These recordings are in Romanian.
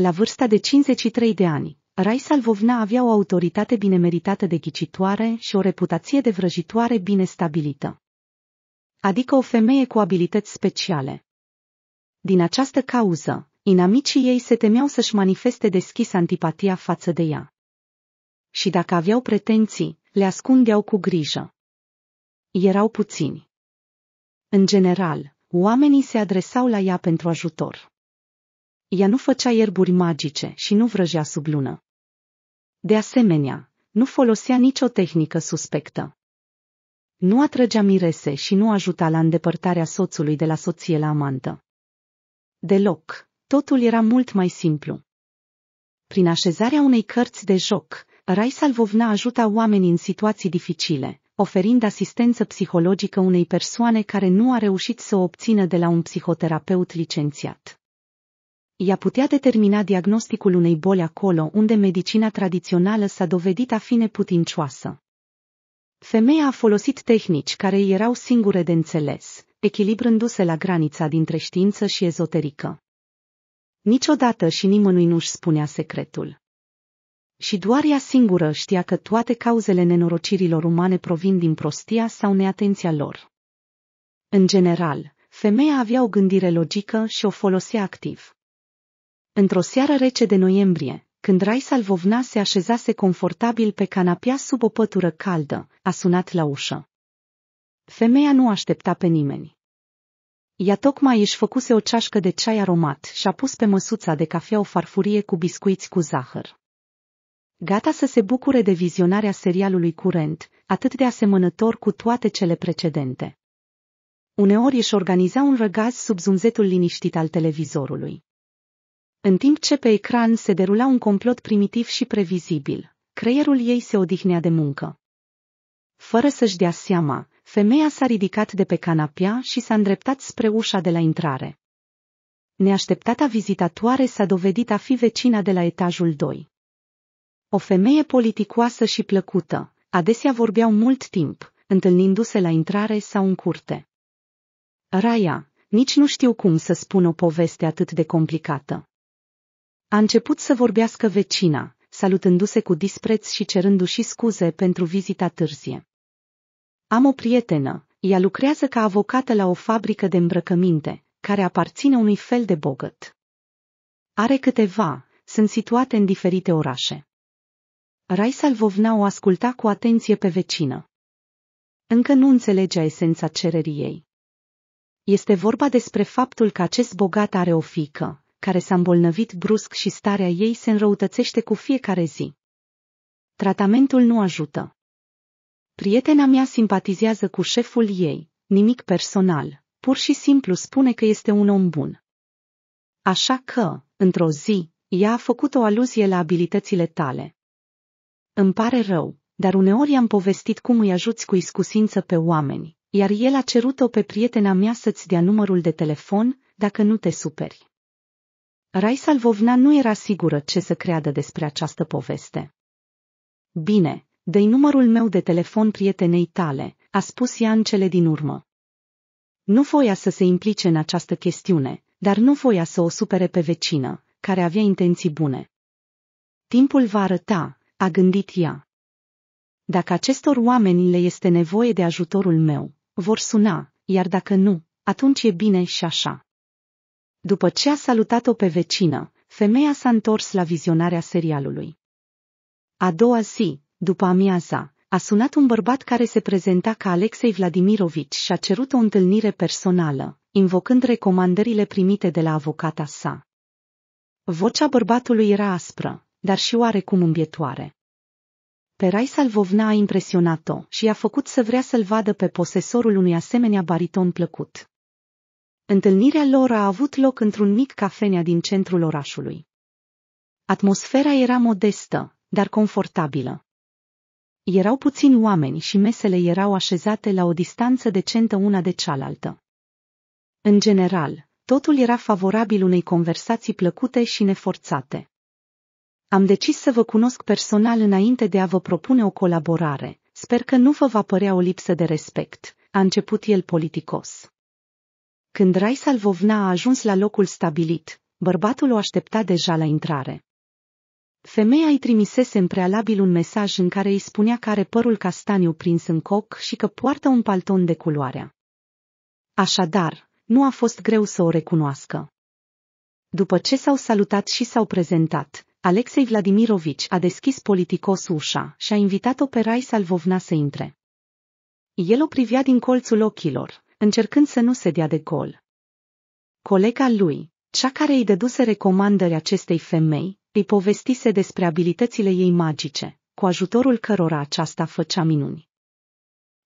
La vârsta de 53 de ani, Raisa Lvovna avea o autoritate bine meritată de ghicitoare și o reputație de vrăjitoare bine stabilită. Adică o femeie cu abilități speciale. Din această cauză, inamicii ei se temeau să-și manifeste deschis antipatia față de ea. Și dacă aveau pretenții, le ascundeau cu grijă. Erau puțini. În general, oamenii se adresau la ea pentru ajutor. Ea nu făcea ierburi magice și nu vrăjea sub lună. De asemenea, nu folosea nicio tehnică suspectă. Nu atrăgea mirese și nu ajuta la îndepărtarea soțului de la soție la amantă. Deloc, totul era mult mai simplu. Prin așezarea unei cărți de joc, Rai Salvovna ajuta oamenii în situații dificile, oferind asistență psihologică unei persoane care nu a reușit să o obțină de la un psihoterapeut licențiat i-a putea determina diagnosticul unei boli acolo unde medicina tradițională s-a dovedit a fi neputincioasă. Femeia a folosit tehnici care îi erau singure de înțeles, echilibrându-se la granița dintre știință și ezoterică. Niciodată și nimănui nu-și spunea secretul. Și doar ea singură știa că toate cauzele nenorocirilor umane provin din prostia sau neatenția lor. În general, femeia avea o gândire logică și o folosea activ. Într-o seară rece de noiembrie, când Raisa Lvovna se așezase confortabil pe canapea sub o pătură caldă, a sunat la ușă. Femeia nu aștepta pe nimeni. Ea tocmai își făcuse o ceașcă de ceai aromat și a pus pe măsuța de cafea o farfurie cu biscuiți cu zahăr. Gata să se bucure de vizionarea serialului curent, atât de asemănător cu toate cele precedente. Uneori își organiza un răgaz sub zumzetul liniștit al televizorului. În timp ce pe ecran se derula un complot primitiv și previzibil, creierul ei se odihnea de muncă. Fără să-și dea seama, femeia s-a ridicat de pe canapea și s-a îndreptat spre ușa de la intrare. Neașteptata vizitatoare s-a dovedit a fi vecina de la etajul 2. O femeie politicoasă și plăcută, adesea vorbeau mult timp, întâlnindu-se la intrare sau în curte. Raia, nici nu știu cum să spun o poveste atât de complicată. A început să vorbească vecina, salutându-se cu dispreț și cerându-și scuze pentru vizita târzie. Am o prietenă, ea lucrează ca avocată la o fabrică de îmbrăcăminte, care aparține unui fel de bogăt. Are câteva, sunt situate în diferite orașe. Raisalvovna o asculta cu atenție pe vecină. Încă nu înțelegea esența cererii ei. Este vorba despre faptul că acest bogat are o fică, care s-a îmbolnăvit brusc și starea ei se înrăutățește cu fiecare zi. Tratamentul nu ajută. Prietena mea simpatizează cu șeful ei, nimic personal, pur și simplu spune că este un om bun. Așa că, într-o zi, ea a făcut o aluzie la abilitățile tale. Îmi pare rău, dar uneori am povestit cum îi ajuți cu iscusință pe oameni, iar el a cerut-o pe prietena mea să-ți dea numărul de telefon, dacă nu te superi. Raisa Lvovna nu era sigură ce să creadă despre această poveste. Bine, dă numărul meu de telefon prietenei tale, a spus ea în cele din urmă. Nu voia să se implice în această chestiune, dar nu voia să o supere pe vecină, care avea intenții bune. Timpul va arăta, a gândit ea. Dacă acestor oameni le este nevoie de ajutorul meu, vor suna, iar dacă nu, atunci e bine și așa. După ce a salutat-o pe vecină, femeia s-a întors la vizionarea serialului. A doua zi, după amiaza, a sunat un bărbat care se prezenta ca Alexei Vladimirovici și a cerut o întâlnire personală, invocând recomandările primite de la avocata sa. Vocea bărbatului era aspră, dar și oarecum îmbietoare. Perai Salvovna a impresionat-o și i-a făcut să vrea să-l vadă pe posesorul unui asemenea bariton plăcut. Întâlnirea lor a avut loc într-un mic cafenea din centrul orașului. Atmosfera era modestă, dar confortabilă. Erau puțini oameni și mesele erau așezate la o distanță decentă una de cealaltă. În general, totul era favorabil unei conversații plăcute și neforțate. Am decis să vă cunosc personal înainte de a vă propune o colaborare. Sper că nu vă va părea o lipsă de respect, a început el politicos. Când Rai Salvovna a ajuns la locul stabilit, bărbatul o aștepta deja la intrare. Femeia îi trimisese în prealabil un mesaj în care îi spunea că are părul castaniu prins în coc și că poartă un palton de culoarea. Așadar, nu a fost greu să o recunoască. După ce s-au salutat și s-au prezentat, Alexei Vladimirovici a deschis politicos ușa și a invitat-o pe Rai Salvovna să intre. El o privea din colțul ochilor, încercând să nu se dea de col. Colega lui, cea care îi dăduse recomandări acestei femei, îi povestise despre abilitățile ei magice, cu ajutorul cărora aceasta făcea minuni.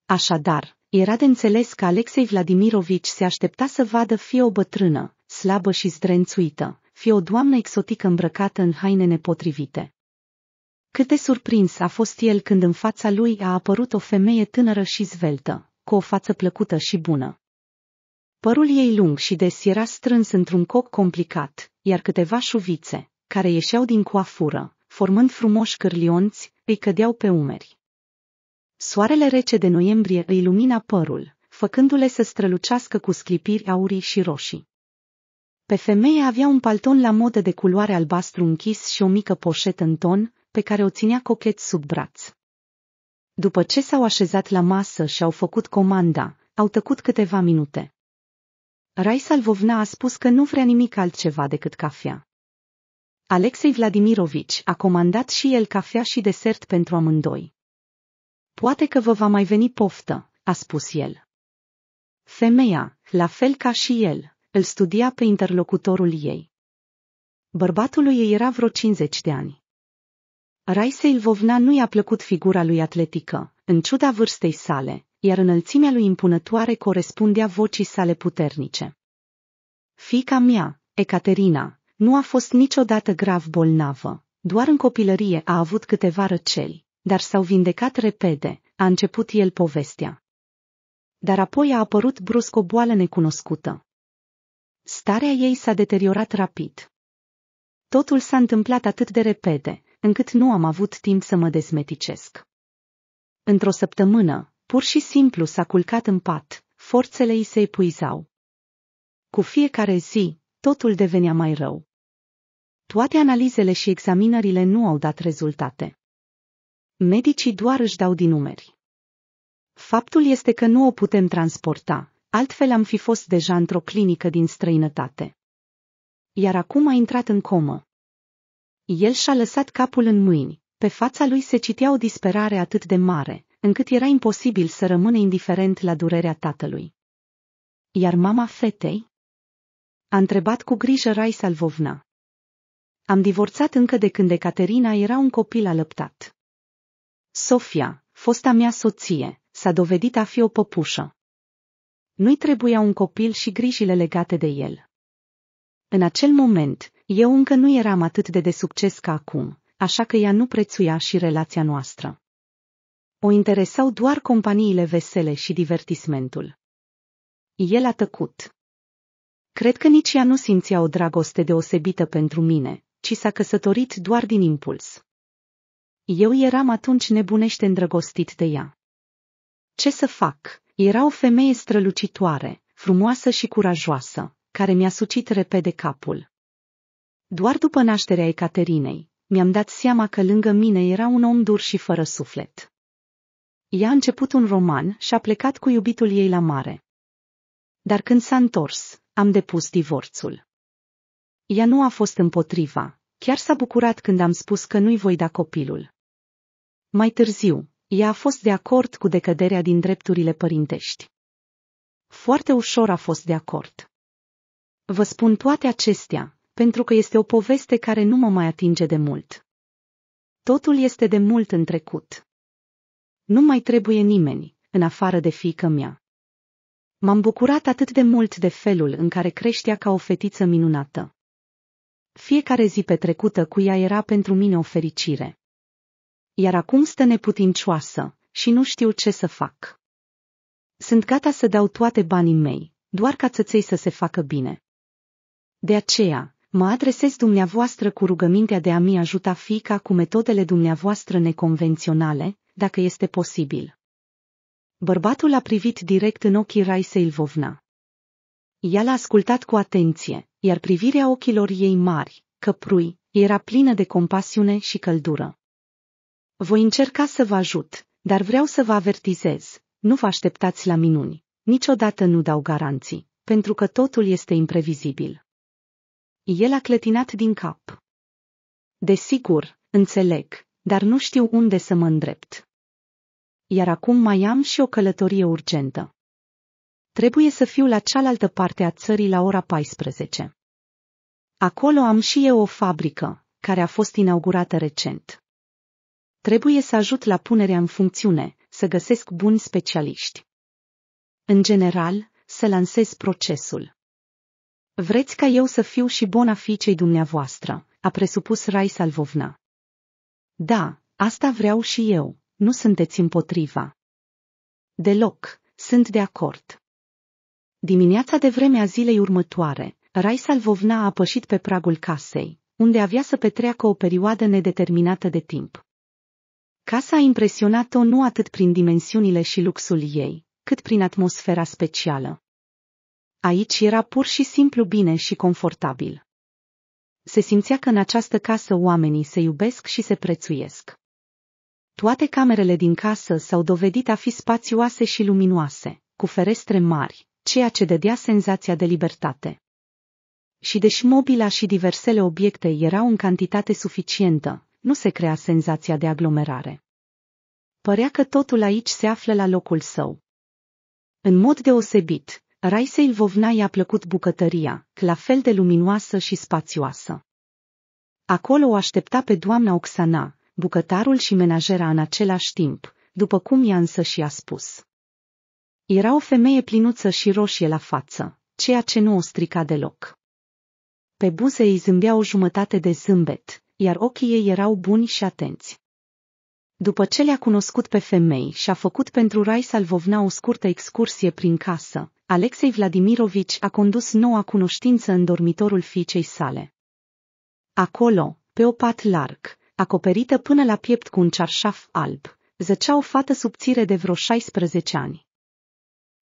Așadar, era de înțeles că Alexei Vladimirovici se aștepta să vadă fie o bătrână, slabă și zdrențuită, fie o doamnă exotică îmbrăcată în haine nepotrivite. Cât de surprins a fost el când în fața lui a apărut o femeie tânără și zveltă, cu o față plăcută și bună. Părul ei lung și des era strâns într-un coc complicat, iar câteva șuvițe, care ieșeau din coafură, formând frumoși cârlionți, îi cădeau pe umeri. Soarele rece de noiembrie îi lumina părul, făcându-le să strălucească cu sclipiri aurii și roșii. Pe femeie avea un palton la modă de culoare albastru închis și o mică poșetă în ton, pe care o ținea cochet sub braț. După ce s-au așezat la masă și au făcut comanda, au tăcut câteva minute. Salvovna a spus că nu vrea nimic altceva decât cafea. Alexei Vladimirovici a comandat și el cafea și desert pentru amândoi. Poate că vă va mai veni poftă, a spus el. Femeia, la fel ca și el, îl studia pe interlocutorul ei. Bărbatul ei era vreo 50 de ani. Raisa Ilvovna nu i-a plăcut figura lui atletică, în ciuda vârstei sale, iar înălțimea lui impunătoare corespundea vocii sale puternice. Fica mea, Ecaterina, nu a fost niciodată grav bolnavă, doar în copilărie a avut câteva răceli, dar s-au vindecat repede, a început el povestea. Dar apoi a apărut brusc o boală necunoscută. Starea ei s-a deteriorat rapid. Totul s-a întâmplat atât de repede, încât nu am avut timp să mă desmeticesc. Într-o săptămână, pur și simplu s-a culcat în pat, forțele îi se epuizau. Cu fiecare zi, totul devenea mai rău. Toate analizele și examinările nu au dat rezultate. Medicii doar își dau din numeri. Faptul este că nu o putem transporta, altfel am fi fost deja într-o clinică din străinătate. Iar acum a intrat în comă. El și-a lăsat capul în mâini, pe fața lui se citea o disperare atât de mare, încât era imposibil să rămână indiferent la durerea tatălui. Iar mama fetei? A întrebat cu grijă Rai Salvovna. Am divorțat încă de când Ecaterina era un copil alăptat. Sofia, fosta mea soție, s-a dovedit a fi o păpușă. Nu-i trebuia un copil și grijile legate de el. În acel moment, eu încă nu eram atât de de succes ca acum, așa că ea nu prețuia și relația noastră. O interesau doar companiile vesele și divertismentul. El a tăcut. Cred că nici ea nu simțea o dragoste deosebită pentru mine, ci s-a căsătorit doar din impuls. Eu eram atunci nebunește îndrăgostit de ea. Ce să fac? Era o femeie strălucitoare, frumoasă și curajoasă, care mi-a sucit repede capul. Doar după nașterea Ecaterinei, mi-am dat seama că lângă mine era un om dur și fără suflet. Ea a început un roman și a plecat cu iubitul ei la mare. Dar când s-a întors, am depus divorțul. Ea nu a fost împotriva, chiar s-a bucurat când am spus că nu-i voi da copilul. Mai târziu, ea a fost de acord cu decăderea din drepturile părintești. Foarte ușor a fost de acord. Vă spun toate acestea, pentru că este o poveste care nu mă mai atinge de mult. Totul este de mult în trecut. Nu mai trebuie nimeni, în afară de fiică mea. M-am bucurat atât de mult de felul în care creștea ca o fetiță minunată. Fiecare zi petrecută cu ea era pentru mine o fericire. Iar acum stă neputincioasă și nu știu ce să fac. Sunt gata să dau toate banii mei, doar ca țăței să se facă bine. De aceea, Mă adresez dumneavoastră cu rugămintea de a mi ajuta fica cu metodele dumneavoastră neconvenționale, dacă este posibil. Bărbatul a privit direct în ochii Raisei Lvovna. Ea l-a ascultat cu atenție, iar privirea ochilor ei mari, căprui, era plină de compasiune și căldură. Voi încerca să vă ajut, dar vreau să vă avertizez, nu vă așteptați la minuni, niciodată nu dau garanții, pentru că totul este imprevizibil. El a clătinat din cap. Desigur, înțeleg, dar nu știu unde să mă îndrept. Iar acum mai am și o călătorie urgentă. Trebuie să fiu la cealaltă parte a țării la ora 14. Acolo am și eu o fabrică, care a fost inaugurată recent. Trebuie să ajut la punerea în funcțiune, să găsesc buni specialiști. În general, să lansez procesul. Vreți ca eu să fiu și bona fiicei dumneavoastră, a presupus Rai Salvovna. Da, asta vreau și eu, nu sunteți împotriva. Deloc, sunt de acord. Dimineața de vremea zilei următoare, Rai Salvovna a pășit pe pragul casei, unde avea să petreacă o perioadă nedeterminată de timp. Casa a impresionat-o nu atât prin dimensiunile și luxul ei, cât prin atmosfera specială. Aici era pur și simplu bine și confortabil. Se simțea că în această casă oamenii se iubesc și se prețuiesc. Toate camerele din casă s-au dovedit a fi spațioase și luminoase, cu ferestre mari, ceea ce dădea senzația de libertate. Și deși mobila și diversele obiecte erau în cantitate suficientă, nu se crea senzația de aglomerare. Părea că totul aici se află la locul său. În mod deosebit, Raisei Lvovna i-a plăcut bucătăria, la fel de luminoasă și spațioasă. Acolo o aștepta pe doamna Oxana, bucătarul și menajera în același timp, după cum ea însă și a spus. Era o femeie plinuță și roșie la față, ceea ce nu o strica deloc. Pe buze îi zâmbea o jumătate de zâmbet, iar ochii ei erau buni și atenți. După ce le-a cunoscut pe femei și a făcut pentru Rai Salvovna o scurtă excursie prin casă, Alexei Vladimirovici a condus noua cunoștință în dormitorul fiicei sale. Acolo, pe o pat larg, acoperită până la piept cu un cearșaf alb, zăcea o fată subțire de vreo 16 ani.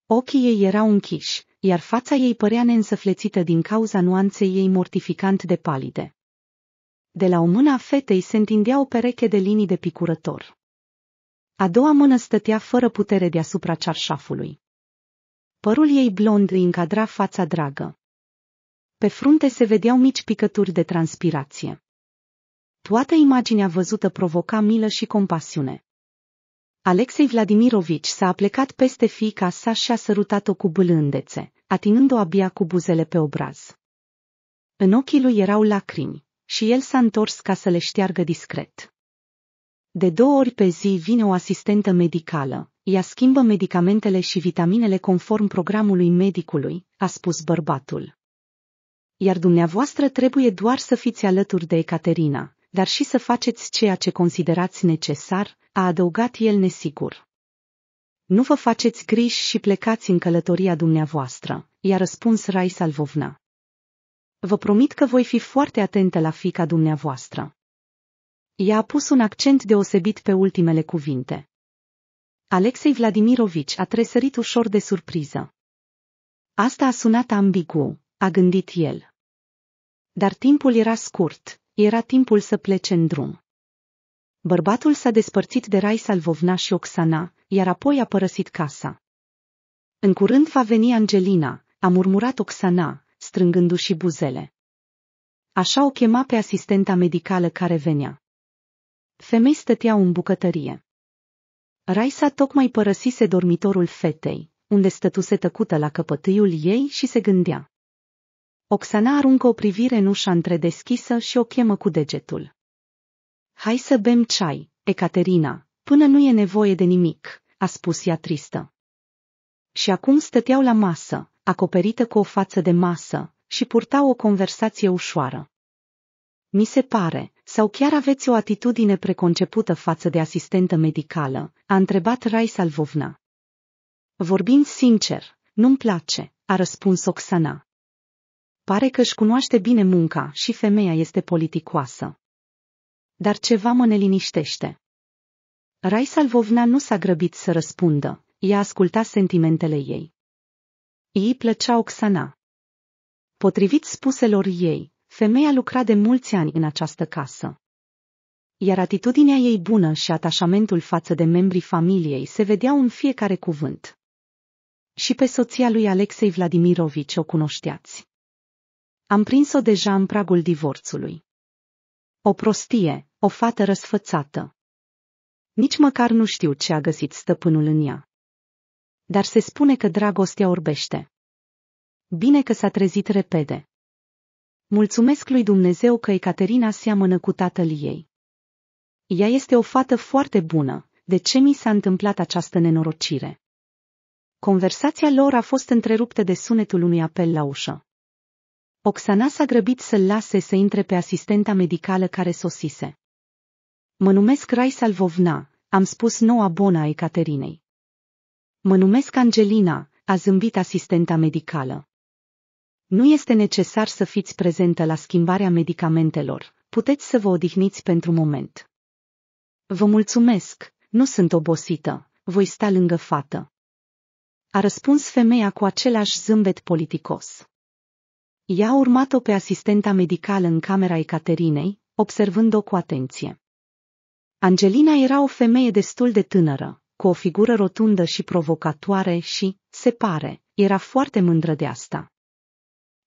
Ochii ei erau închiși, iar fața ei părea neînsăflețită din cauza nuanței ei mortificant de palide. De la o mână a fetei se întindea o pereche de linii de picurător. A doua mână stătea fără putere deasupra cearșafului. Părul ei blond îi încadra fața dragă. Pe frunte se vedeau mici picături de transpirație. Toată imaginea văzută provoca milă și compasiune. Alexei Vladimirovici s-a aplecat peste fiica sa și a sărutat-o cu bâlândețe, atingând-o abia cu buzele pe obraz. În ochii lui erau lacrimi și el s-a întors ca să le șteargă discret. De două ori pe zi vine o asistentă medicală, ea schimbă medicamentele și vitaminele conform programului medicului, a spus bărbatul. Iar dumneavoastră trebuie doar să fiți alături de Ecaterina, dar și să faceți ceea ce considerați necesar, a adăugat el nesigur. Nu vă faceți griji și plecați în călătoria dumneavoastră, i-a răspuns Rai Salvovna. Vă promit că voi fi foarte atentă la fica dumneavoastră. Ea a pus un accent deosebit pe ultimele cuvinte. Alexei Vladimirovici a tresărit ușor de surpriză. Asta a sunat ambigu, a gândit el. Dar timpul era scurt, era timpul să plece în drum. Bărbatul s-a despărțit de Rai Salvovna și Oxana, iar apoi a părăsit casa. În curând va veni Angelina, a murmurat Oxana, strângându-și buzele. Așa o chema pe asistenta medicală care venea. Femei stăteau în bucătărie. Raisa tocmai părăsise dormitorul fetei, unde stătuse tăcută la căpătâiul ei și se gândea. Oxana aruncă o privire în ușa întredeschisă și o chemă cu degetul. Hai să bem ceai, Ecaterina, până nu e nevoie de nimic, a spus ea tristă. Și acum stăteau la masă, acoperită cu o față de masă, și purtau o conversație ușoară. Mi se pare, sau chiar aveți o atitudine preconcepută față de asistentă medicală? A întrebat Rai Salvovna. Vorbind sincer, nu-mi place, a răspuns Oxana. Pare că își cunoaște bine munca și femeia este politicoasă. Dar ceva mă neliniștește. Rai Salvovna nu s-a grăbit să răspundă, ea asculta sentimentele ei. Ii plăcea Oxana. Potrivit spuselor ei, Femeia lucra de mulți ani în această casă. Iar atitudinea ei bună și atașamentul față de membrii familiei se vedeau în fiecare cuvânt. Și pe soția lui Alexei Vladimirovici o cunoșteați. Am prins-o deja în pragul divorțului. O prostie, o fată răsfățată. Nici măcar nu știu ce a găsit stăpânul în ea. Dar se spune că dragostea orbește. Bine că s-a trezit repede. Mulțumesc lui Dumnezeu că Ecaterina seamănă cu tatăl ei. Ea este o fată foarte bună, de ce mi s-a întâmplat această nenorocire? Conversația lor a fost întreruptă de sunetul unui apel la ușă. Oxana s-a grăbit să-l lase să intre pe asistenta medicală care sosise. Mă numesc Rai Salvovna, am spus noua bona a Ecaterinei. Mă numesc Angelina, a zâmbit asistenta medicală. Nu este necesar să fiți prezentă la schimbarea medicamentelor, puteți să vă odihniți pentru moment. Vă mulțumesc, nu sunt obosită, voi sta lângă fată. A răspuns femeia cu același zâmbet politicos. Ea a urmat-o pe asistenta medicală în camera Ecaterinei, observând-o cu atenție. Angelina era o femeie destul de tânără, cu o figură rotundă și provocatoare și, se pare, era foarte mândră de asta.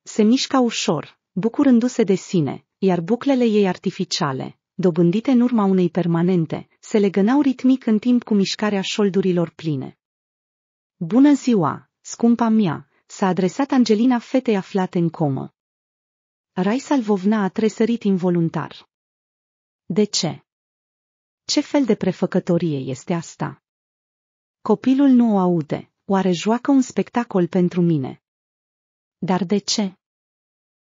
Se mișca ușor, bucurându-se de sine, iar buclele ei artificiale, dobândite în urma unei permanente, se legănau ritmic în timp cu mișcarea șoldurilor pline. Bună ziua, scumpa mea, s-a adresat Angelina fetei aflate în comă. Rai Salvovna a tresărit involuntar. De ce? Ce fel de prefăcătorie este asta? Copilul nu o aude, oare joacă un spectacol pentru mine? Dar de ce?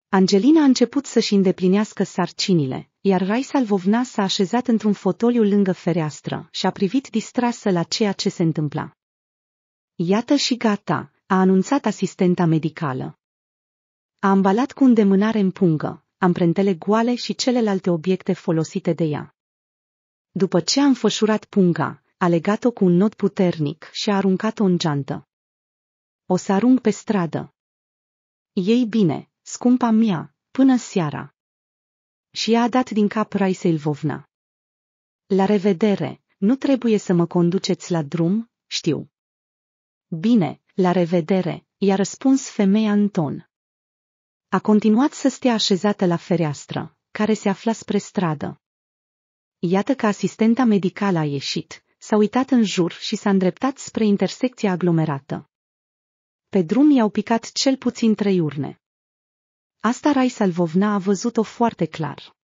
Angelina a început să-și îndeplinească sarcinile, iar Raisa Lvovna s-a așezat într-un fotoliu lângă fereastră și a privit distrasă la ceea ce se întâmpla. Iată și gata, a anunțat asistenta medicală. A ambalat cu îndemânare în pungă, amprentele goale și celelalte obiecte folosite de ea. După ce a înfășurat punga, a legat-o cu un nod puternic și a aruncat-o în geantă. O să arunc pe stradă, ei bine, scumpa mea, până seara. Și a dat din cap Raisa Ilvovna. La revedere, nu trebuie să mă conduceți la drum, știu. Bine, la revedere, i-a răspuns femeia în ton. A continuat să stea așezată la fereastră, care se afla spre stradă. Iată că asistenta medicală a ieșit, s-a uitat în jur și s-a îndreptat spre intersecția aglomerată. Pe drum i-au picat cel puțin trei urne. Asta Rai Salvovna a văzut-o foarte clar.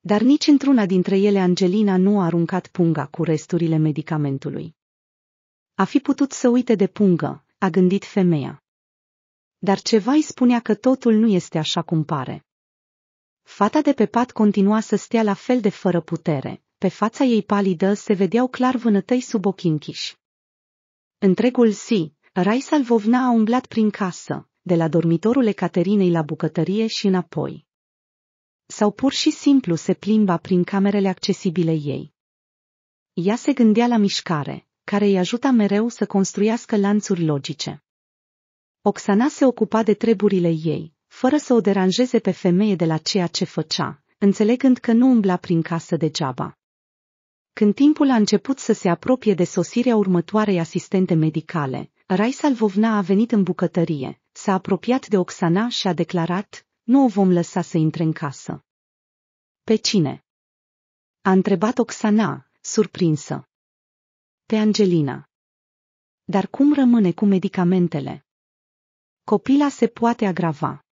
Dar nici într-una dintre ele Angelina nu a aruncat punga cu resturile medicamentului. A fi putut să uite de pungă, a gândit femeia. Dar ceva îi spunea că totul nu este așa cum pare. Fata de pe pat continua să stea la fel de fără putere, pe fața ei palidă se vedeau clar vânătăi sub ochi închiși. Întregul si, Raisa Lvovna a umblat prin casă, de la dormitorul Ecaterinei la bucătărie și înapoi. Sau pur și simplu se plimba prin camerele accesibile ei. Ea se gândea la mișcare, care îi ajuta mereu să construiască lanțuri logice. Oxana se ocupa de treburile ei, fără să o deranjeze pe femeie de la ceea ce făcea, înțelegând că nu umbla prin casă degeaba. Când timpul a început să se apropie de sosirea următoarei asistente medicale, Raisa Lvovna a venit în bucătărie, s-a apropiat de Oxana și a declarat, nu o vom lăsa să intre în casă. Pe cine? A întrebat Oxana, surprinsă. Pe Angelina. Dar cum rămâne cu medicamentele? Copila se poate agrava.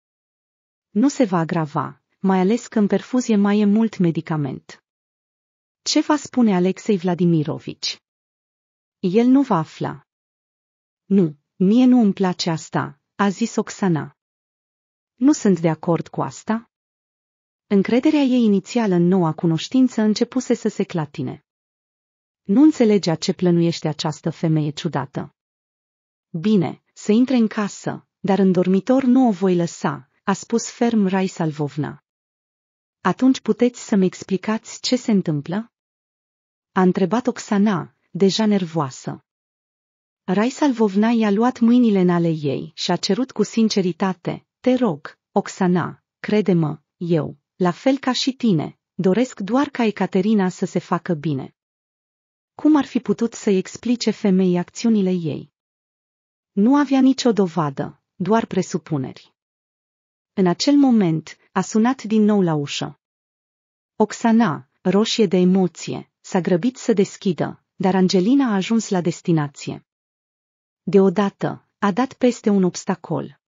Nu se va agrava, mai ales că în perfuzie mai e mult medicament. Ce va spune Alexei Vladimirovici? El nu va afla. Nu, mie nu îmi place asta, a zis Oxana. Nu sunt de acord cu asta. Încrederea ei inițială în noua cunoștință începuse să se clatine. Nu înțelegea ce plănuiește această femeie ciudată. Bine, să intre în casă, dar în dormitor nu o voi lăsa, a spus ferm Rai Salvovna. Atunci puteți să-mi explicați ce se întâmplă? A întrebat Oxana, deja nervoasă. Lvovna i-a luat mâinile în ale ei și a cerut cu sinceritate, te rog, Oxana, crede-mă, eu, la fel ca și tine, doresc doar ca Ecaterina să se facă bine. Cum ar fi putut să-i explice femeii acțiunile ei? Nu avea nicio dovadă, doar presupuneri. În acel moment, a sunat din nou la ușă. Oxana, roșie de emoție, s-a grăbit să deschidă, dar Angelina a ajuns la destinație. Deodată, a dat peste un obstacol.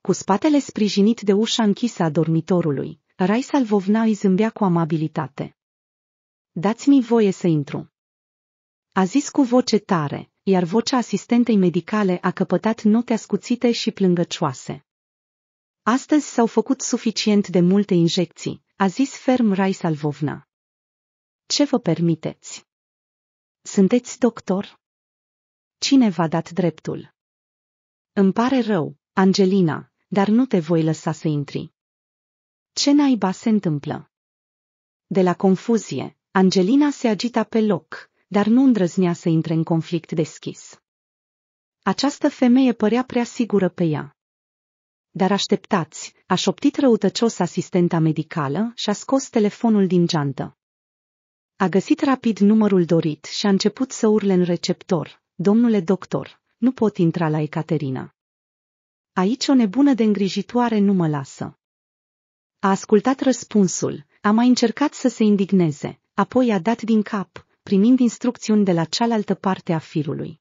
Cu spatele sprijinit de ușa închisă a dormitorului, Rai Salvovna îi zâmbea cu amabilitate. Dați-mi voie să intru. A zis cu voce tare, iar vocea asistentei medicale a căpătat note ascuțite și plângăcioase. Astăzi s-au făcut suficient de multe injecții, a zis ferm Rai Salvovna. Ce vă permiteți? Sunteți doctor? Cine v-a dat dreptul? Îmi pare rău, Angelina, dar nu te voi lăsa să intri. Ce naiba se întâmplă? De la confuzie, Angelina se agita pe loc, dar nu îndrăznea să intre în conflict deschis. Această femeie părea prea sigură pe ea. Dar așteptați, a șoptit răutăcios asistenta medicală și a scos telefonul din geantă. A găsit rapid numărul dorit și a început să urle în receptor. Domnule doctor, nu pot intra la Ecaterina. Aici o nebună de îngrijitoare nu mă lasă. A ascultat răspunsul, a mai încercat să se indigneze, apoi a dat din cap, primind instrucțiuni de la cealaltă parte a firului.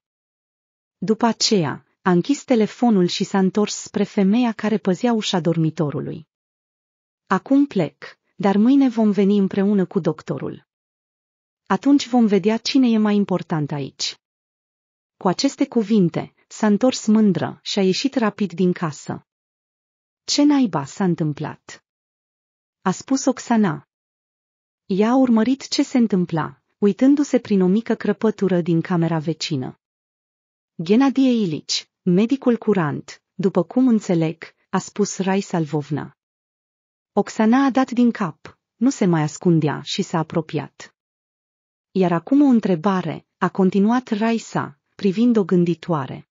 După aceea, a închis telefonul și s-a întors spre femeia care păzea ușa dormitorului. Acum plec, dar mâine vom veni împreună cu doctorul. Atunci vom vedea cine e mai important aici. Cu aceste cuvinte, s-a întors mândră și a ieșit rapid din casă. Ce naiba s-a întâmplat? A spus Oxana. Ea a urmărit ce se întâmpla, uitându-se prin o mică crăpătură din camera vecină. Genadie Ilici, medicul curant, după cum înțeleg, a spus Rai Salvovna. Oxana a dat din cap, nu se mai ascundea și s-a apropiat. Iar acum o întrebare, a continuat Raisa, privind-o gânditoare.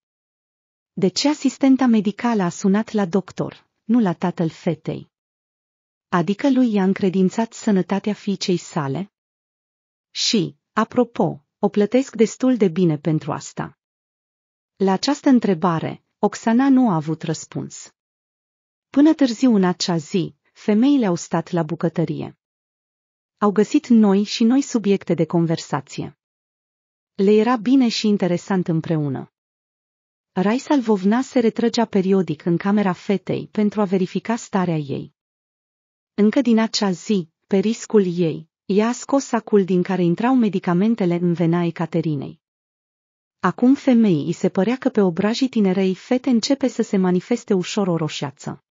De ce asistenta medicală a sunat la doctor, nu la tatăl fetei? Adică lui i-a încredințat sănătatea fiicei sale? Și, apropo, o plătesc destul de bine pentru asta. La această întrebare, Oxana nu a avut răspuns. Până târziu în acea zi, femeile au stat la bucătărie. Au găsit noi și noi subiecte de conversație. Le era bine și interesant împreună. Raisa Lvovna se retrăgea periodic în camera fetei pentru a verifica starea ei. Încă din acea zi, pe riscul ei, ea a scos sacul din care intrau medicamentele în vena Ecaterinei. Acum femeii îi se părea că pe obrajii tinerei fete începe să se manifeste ușor o roșiață.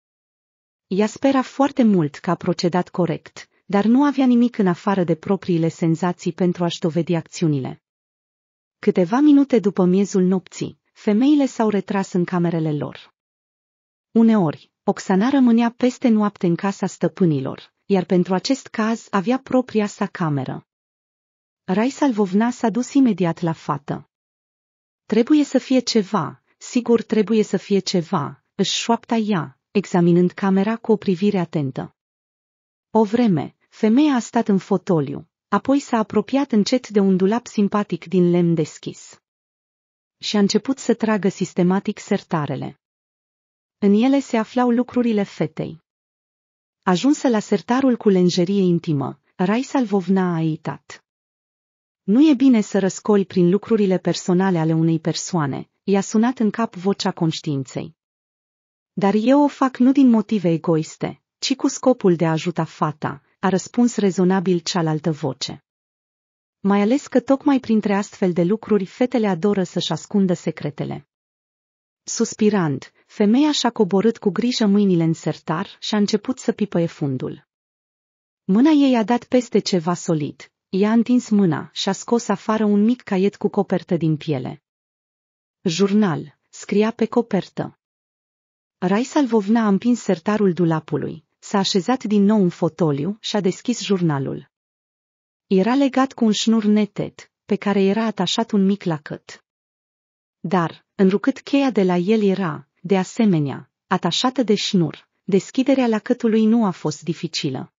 Ea spera foarte mult că a procedat corect, dar nu avea nimic în afară de propriile senzații pentru a-și dovedi acțiunile. Câteva minute după miezul nopții, femeile s-au retras în camerele lor. Uneori, Oxana rămânea peste noapte în casa stăpânilor, iar pentru acest caz avea propria sa cameră. Salvovna s-a dus imediat la fată. Trebuie să fie ceva, sigur trebuie să fie ceva, își șoapta ea, examinând camera cu o privire atentă. O vreme, femeia a stat în fotoliu, apoi s-a apropiat încet de un dulap simpatic din lemn deschis. Și a început să tragă sistematic sertarele. În ele se aflau lucrurile fetei. Ajunsă la sertarul cu lenjerie intimă, Raisa Lvovna a aitat. Nu e bine să răscoli prin lucrurile personale ale unei persoane, i-a sunat în cap vocea conștiinței. Dar eu o fac nu din motive egoiste, ci cu scopul de a ajuta fata, a răspuns rezonabil cealaltă voce. Mai ales că tocmai printre astfel de lucruri fetele adoră să-și ascundă secretele. Suspirant, femeia și-a coborât cu grijă mâinile în sertar și a început să pipăie fundul. Mâna ei a dat peste ceva solid. Ea a întins mâna și a scos afară un mic caiet cu copertă din piele. Jurnal, scria pe copertă. Raisa Lvovna a împins sertarul dulapului, S-a așezat din nou în fotoliu și a deschis jurnalul. Era legat cu un șnur neted, pe care era atașat un mic lacăt. Dar, înrucât cheia de la el era, de asemenea, atașată de șnur, deschiderea lacătului nu a fost dificilă.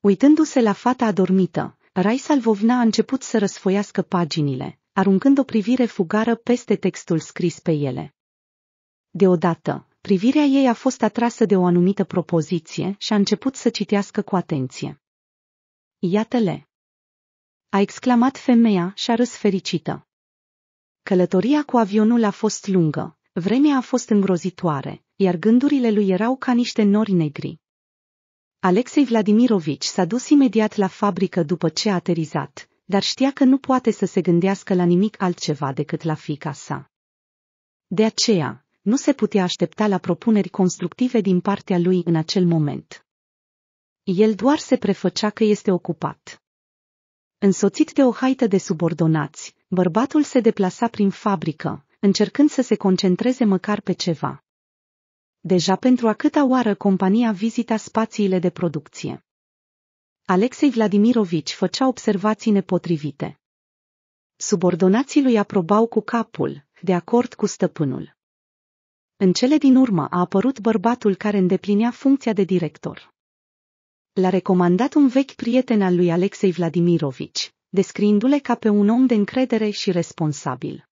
Uitându-se la fata adormită, Salvovna a început să răsfoiască paginile, aruncând o privire fugară peste textul scris pe ele. Deodată, Privirea ei a fost atrasă de o anumită propoziție și a început să citească cu atenție. Iată-le! A exclamat femeia și a râs fericită. Călătoria cu avionul a fost lungă, vremea a fost îngrozitoare, iar gândurile lui erau ca niște nori negri. Alexei Vladimirovici s-a dus imediat la fabrică după ce a aterizat, dar știa că nu poate să se gândească la nimic altceva decât la fica sa. De aceea, nu se putea aștepta la propuneri constructive din partea lui în acel moment. El doar se prefăcea că este ocupat. Însoțit de o haită de subordonați, bărbatul se deplasa prin fabrică, încercând să se concentreze măcar pe ceva. Deja pentru a câta oară compania vizita spațiile de producție. Alexei Vladimirovici făcea observații nepotrivite. Subordonații lui aprobau cu capul, de acord cu stăpânul. În cele din urmă a apărut bărbatul care îndeplinea funcția de director. L-a recomandat un vechi prieten al lui Alexei Vladimirovici, descriindu-le ca pe un om de încredere și responsabil.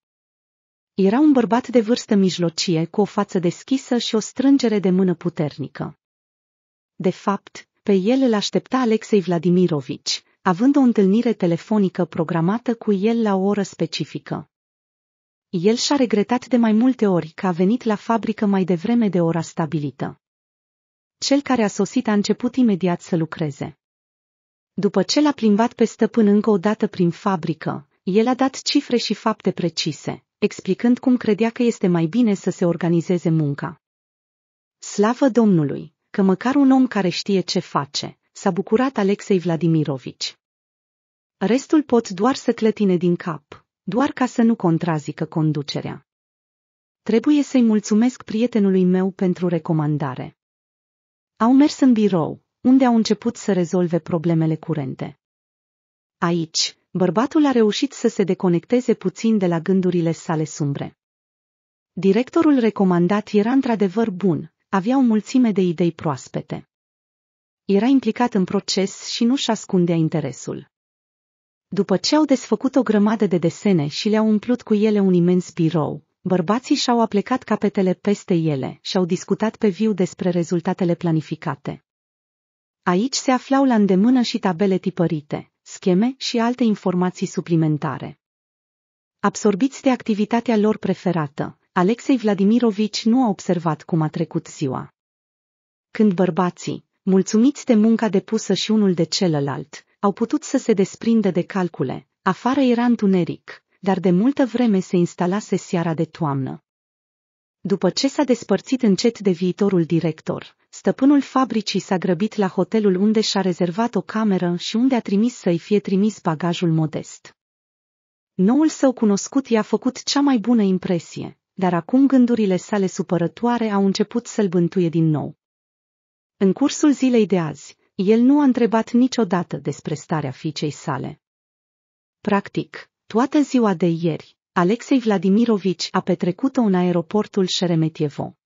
Era un bărbat de vârstă mijlocie cu o față deschisă și o strângere de mână puternică. De fapt, pe el îl aștepta Alexei Vladimirovici, având o întâlnire telefonică programată cu el la o oră specifică. El și-a regretat de mai multe ori că a venit la fabrică mai devreme de ora stabilită. Cel care a sosit a început imediat să lucreze. După ce l-a plimbat pe stăpân încă o dată prin fabrică, el a dat cifre și fapte precise, explicând cum credea că este mai bine să se organizeze munca. Slavă Domnului, că măcar un om care știe ce face, s-a bucurat Alexei Vladimirovici. Restul pot doar să clătine din cap doar ca să nu contrazică conducerea. Trebuie să-i mulțumesc prietenului meu pentru recomandare. Au mers în birou, unde au început să rezolve problemele curente. Aici, bărbatul a reușit să se deconecteze puțin de la gândurile sale sumbre. Directorul recomandat era într-adevăr bun, avea o mulțime de idei proaspete. Era implicat în proces și nu-și ascundea interesul. După ce au desfăcut o grămadă de desene și le-au umplut cu ele un imens birou, bărbații și-au aplecat capetele peste ele și au discutat pe viu despre rezultatele planificate. Aici se aflau la îndemână și tabele tipărite, scheme și alte informații suplimentare. Absorbiți de activitatea lor preferată, Alexei Vladimirovici nu a observat cum a trecut ziua. Când bărbații, mulțumiți de munca depusă și unul de celălalt, au putut să se desprindă de calcule, afară era întuneric, dar de multă vreme se instalase seara de toamnă. După ce s-a despărțit încet de viitorul director, stăpânul fabricii s-a grăbit la hotelul unde și-a rezervat o cameră și unde a trimis să-i fie trimis bagajul modest. Noul său cunoscut i-a făcut cea mai bună impresie, dar acum gândurile sale supărătoare au început să-l bântuie din nou. În cursul zilei de azi, el nu a întrebat niciodată despre starea fiicei sale. Practic, toată ziua de ieri, Alexei Vladimirovici a petrecut-o în aeroportul Șeremetievo.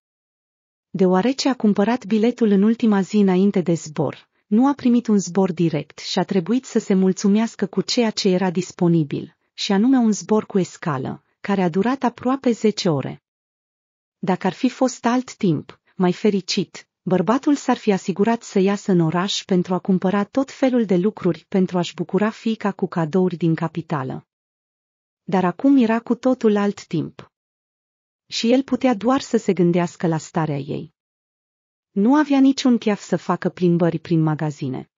Deoarece a cumpărat biletul în ultima zi înainte de zbor, nu a primit un zbor direct și a trebuit să se mulțumească cu ceea ce era disponibil, și anume un zbor cu escală, care a durat aproape 10 ore. Dacă ar fi fost alt timp, mai fericit, Bărbatul s-ar fi asigurat să iasă în oraș pentru a cumpăra tot felul de lucruri pentru a-și bucura fiica cu cadouri din capitală. Dar acum era cu totul alt timp. Și el putea doar să se gândească la starea ei. Nu avea niciun chef să facă plimbări prin magazine.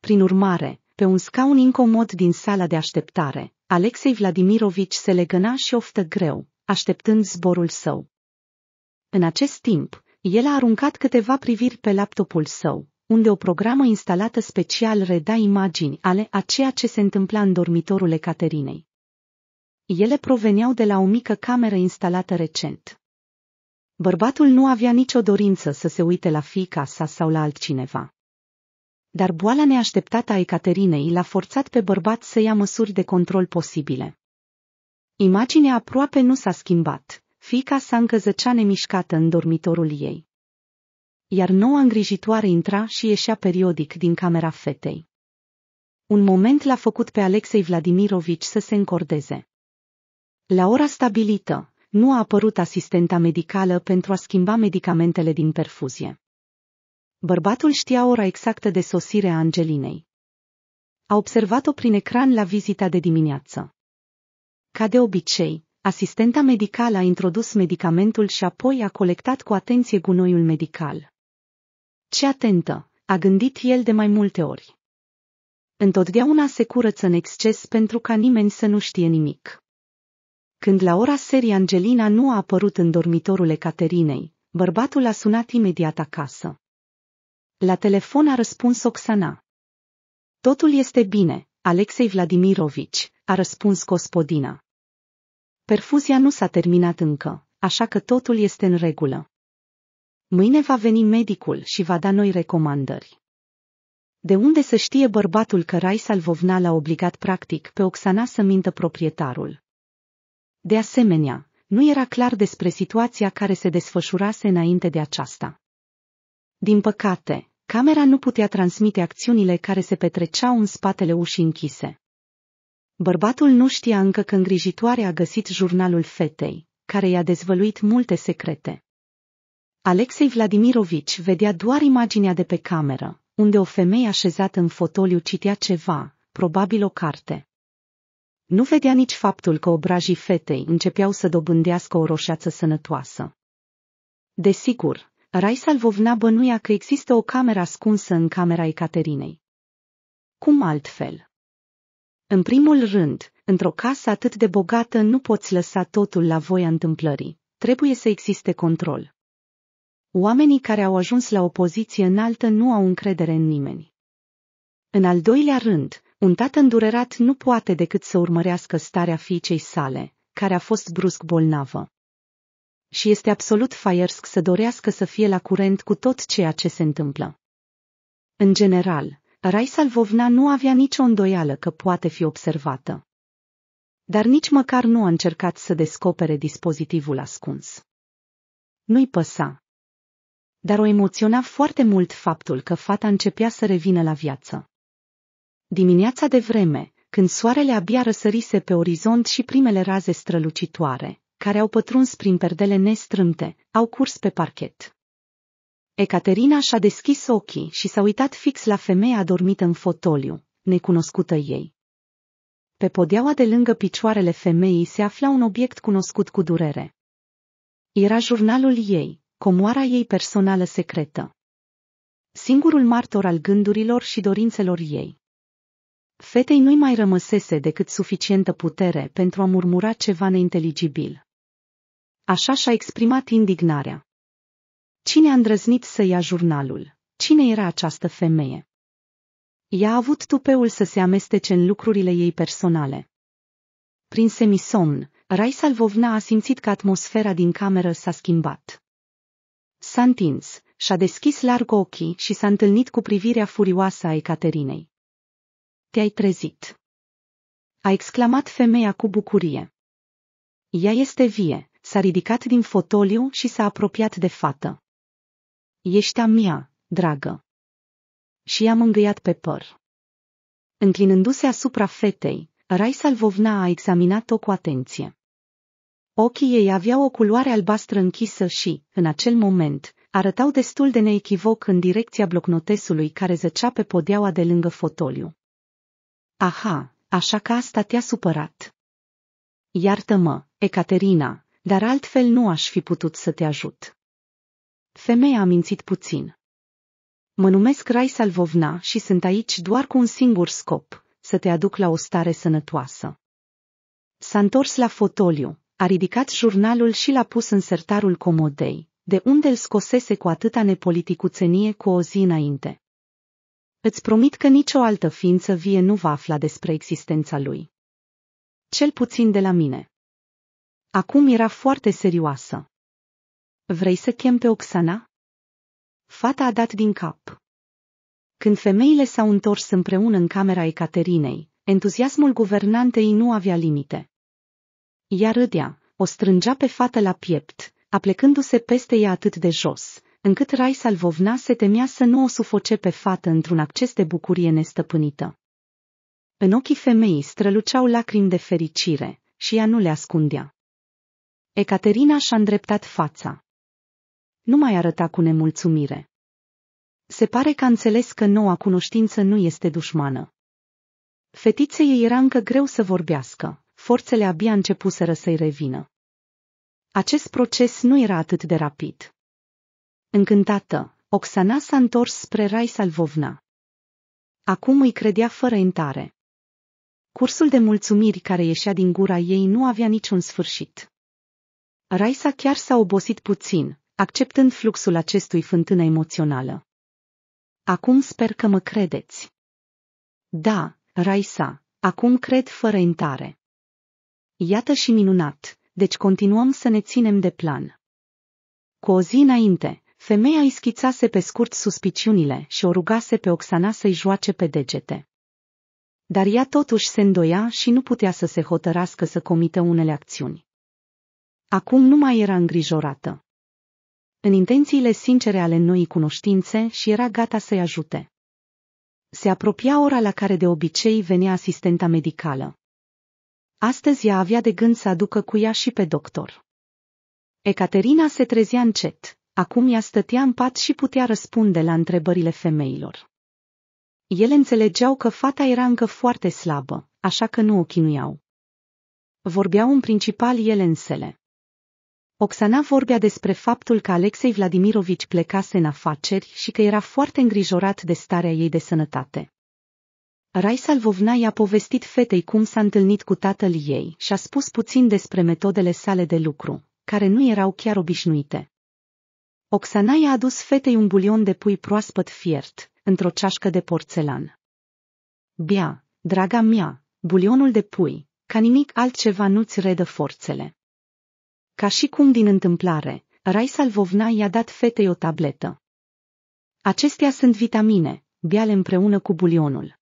Prin urmare, pe un scaun incomod din sala de așteptare, Alexei Vladimirovici se legăna și oftă greu, așteptând zborul său. În acest timp, el a aruncat câteva priviri pe laptopul său, unde o programă instalată special reda imagini ale a ceea ce se întâmpla în dormitorul Ecaterinei. Ele proveneau de la o mică cameră instalată recent. Bărbatul nu avea nicio dorință să se uite la fiica sa sau la altcineva. Dar boala neașteptată a Ecaterinei l-a forțat pe bărbat să ia măsuri de control posibile. Imaginea aproape nu s-a schimbat, Fica sa încăzăcea nemișcată în dormitorul ei. Iar noua îngrijitoare intra și ieșea periodic din camera fetei. Un moment l-a făcut pe Alexei Vladimirovici să se încordeze. La ora stabilită, nu a apărut asistenta medicală pentru a schimba medicamentele din perfuzie. Bărbatul știa ora exactă de sosire a Angelinei. A observat-o prin ecran la vizita de dimineață. Ca de obicei, asistenta medicală a introdus medicamentul și apoi a colectat cu atenție gunoiul medical. Ce atentă, a gândit el de mai multe ori. Întotdeauna se curăță în exces pentru ca nimeni să nu știe nimic. Când la ora serii Angelina nu a apărut în dormitorul Ecaterinei, bărbatul a sunat imediat acasă. La telefon a răspuns Oxana. Totul este bine, Alexei Vladimirovici, a răspuns gospodina. Perfuzia nu s-a terminat încă, așa că totul este în regulă. Mâine va veni medicul și va da noi recomandări. De unde să știe bărbatul că Rai Salvovna l-a obligat practic pe Oxana să mintă proprietarul? De asemenea, nu era clar despre situația care se desfășurase înainte de aceasta. Din păcate, camera nu putea transmite acțiunile care se petreceau în spatele ușii închise. Bărbatul nu știa încă că îngrijitoarea a găsit jurnalul fetei, care i-a dezvăluit multe secrete. Alexei Vladimirovici vedea doar imaginea de pe cameră, unde o femeie așezată în fotoliu citea ceva, probabil o carte. Nu vedea nici faptul că obrajii fetei începeau să dobândească o roșeață sănătoasă. Desigur, Raisa Lvovna bănuia că există o cameră ascunsă în camera Ecaterinei. Cum altfel? În primul rând, într-o casă atât de bogată nu poți lăsa totul la voia întâmplării. Trebuie să existe control. Oamenii care au ajuns la o poziție înaltă nu au încredere în nimeni. În al doilea rând, un tată îndurerat nu poate decât să urmărească starea fiicei sale, care a fost brusc bolnavă. Și este absolut faiersc să dorească să fie la curent cu tot ceea ce se întâmplă. În general, Lvovna nu avea nicio îndoială că poate fi observată. Dar nici măcar nu a încercat să descopere dispozitivul ascuns. Nu-i păsa. Dar o emoționa foarte mult faptul că fata începea să revină la viață. Dimineața de vreme, când soarele abia răsărise pe orizont și primele raze strălucitoare, care au pătruns prin perdele nestrânte, au curs pe parchet. Ecaterina și-a deschis ochii și s-a uitat fix la femeia adormită în fotoliu, necunoscută ei. Pe podeaua de lângă picioarele femeii se afla un obiect cunoscut cu durere. Era jurnalul ei, comoara ei personală secretă. Singurul martor al gândurilor și dorințelor ei. Fetei nu-i mai rămăsese decât suficientă putere pentru a murmura ceva neinteligibil. Așa și-a exprimat indignarea. Cine a îndrăznit să ia jurnalul? Cine era această femeie? Ea a avut tupeul să se amestece în lucrurile ei personale. Prin semisomn, Rai Salvovna a simțit că atmosfera din cameră s-a schimbat. S-a întins, și-a deschis larg ochii și s-a întâlnit cu privirea furioasă a Ecaterinei. Te-ai trezit! A exclamat femeia cu bucurie. Ea este vie, s-a ridicat din fotoliu și s-a apropiat de fată. Ești a mea, dragă. Și i-a mângâiat pe păr. Înclinându-se asupra fetei, Rai Salvovna a examinat-o cu atenție. Ochii ei aveau o culoare albastră închisă și, în acel moment, arătau destul de neechivoc în direcția blocnotesului care zăcea pe podeaua de lângă fotoliu. Aha, așa că asta te-a supărat. Iartă-mă, Ecaterina, dar altfel nu aș fi putut să te ajut. Femeia a mințit puțin. Mă numesc Rai Salvovna și sunt aici doar cu un singur scop, să te aduc la o stare sănătoasă. S-a întors la fotoliu, a ridicat jurnalul și l-a pus în sertarul comodei, de unde îl scosese cu atâta nepoliticuțenie cu o zi înainte. Îți promit că nicio altă ființă vie nu va afla despre existența lui. Cel puțin de la mine. Acum era foarte serioasă. Vrei să chem pe Oxana? Fata a dat din cap. Când femeile s-au întors împreună în camera Ecaterinei, entuziasmul guvernantei nu avea limite. Ea râdea, o strângea pe fată la piept, aplecându-se peste ea atât de jos, încât Rai Salvovna se temea să nu o sufoce pe fată într-un acces de bucurie nestăpânită. În ochii femeii străluceau lacrimi de fericire și ea nu le ascundea. Ecaterina și-a îndreptat fața nu mai arăta cu nemulțumire. Se pare că a înțeles că noua cunoștință nu este dușmană. Fetiței era încă greu să vorbească, forțele abia începuseră să-i revină. Acest proces nu era atât de rapid. Încântată, Oxana s-a întors spre Rai Salvovna. Acum îi credea fără întare. Cursul de mulțumiri care ieșea din gura ei nu avea niciun sfârșit. Raisa chiar s-a obosit puțin, acceptând fluxul acestui fântână emoțională. Acum sper că mă credeți. Da, Raisa, acum cred fără intare. Iată și minunat, deci continuăm să ne ținem de plan. Cu o zi înainte, femeia îi schițase pe scurt suspiciunile și o rugase pe Oxana să-i joace pe degete. Dar ea totuși se îndoia și nu putea să se hotărască să comită unele acțiuni. Acum nu mai era îngrijorată în intențiile sincere ale noii cunoștințe și era gata să-i ajute. Se apropia ora la care de obicei venea asistenta medicală. Astăzi ea avea de gând să aducă cu ea și pe doctor. Ecaterina se trezea încet, acum ea stătea în pat și putea răspunde la întrebările femeilor. Ele înțelegeau că fata era încă foarte slabă, așa că nu o chinuiau. Vorbeau în principal ele însele. Oxana vorbea despre faptul că Alexei Vladimirovici plecase în afaceri și că era foarte îngrijorat de starea ei de sănătate. Raisa Lvovna i-a povestit fetei cum s-a întâlnit cu tatăl ei și a spus puțin despre metodele sale de lucru, care nu erau chiar obișnuite. Oxana i-a adus fetei un bulion de pui proaspăt fiert, într-o ceașcă de porțelan. Bia, draga mea, bulionul de pui, ca nimic altceva nu-ți redă forțele. Ca și cum din întâmplare, Raisalvovna i-a dat fetei o tabletă. Acestea sunt vitamine, biale împreună cu bulionul.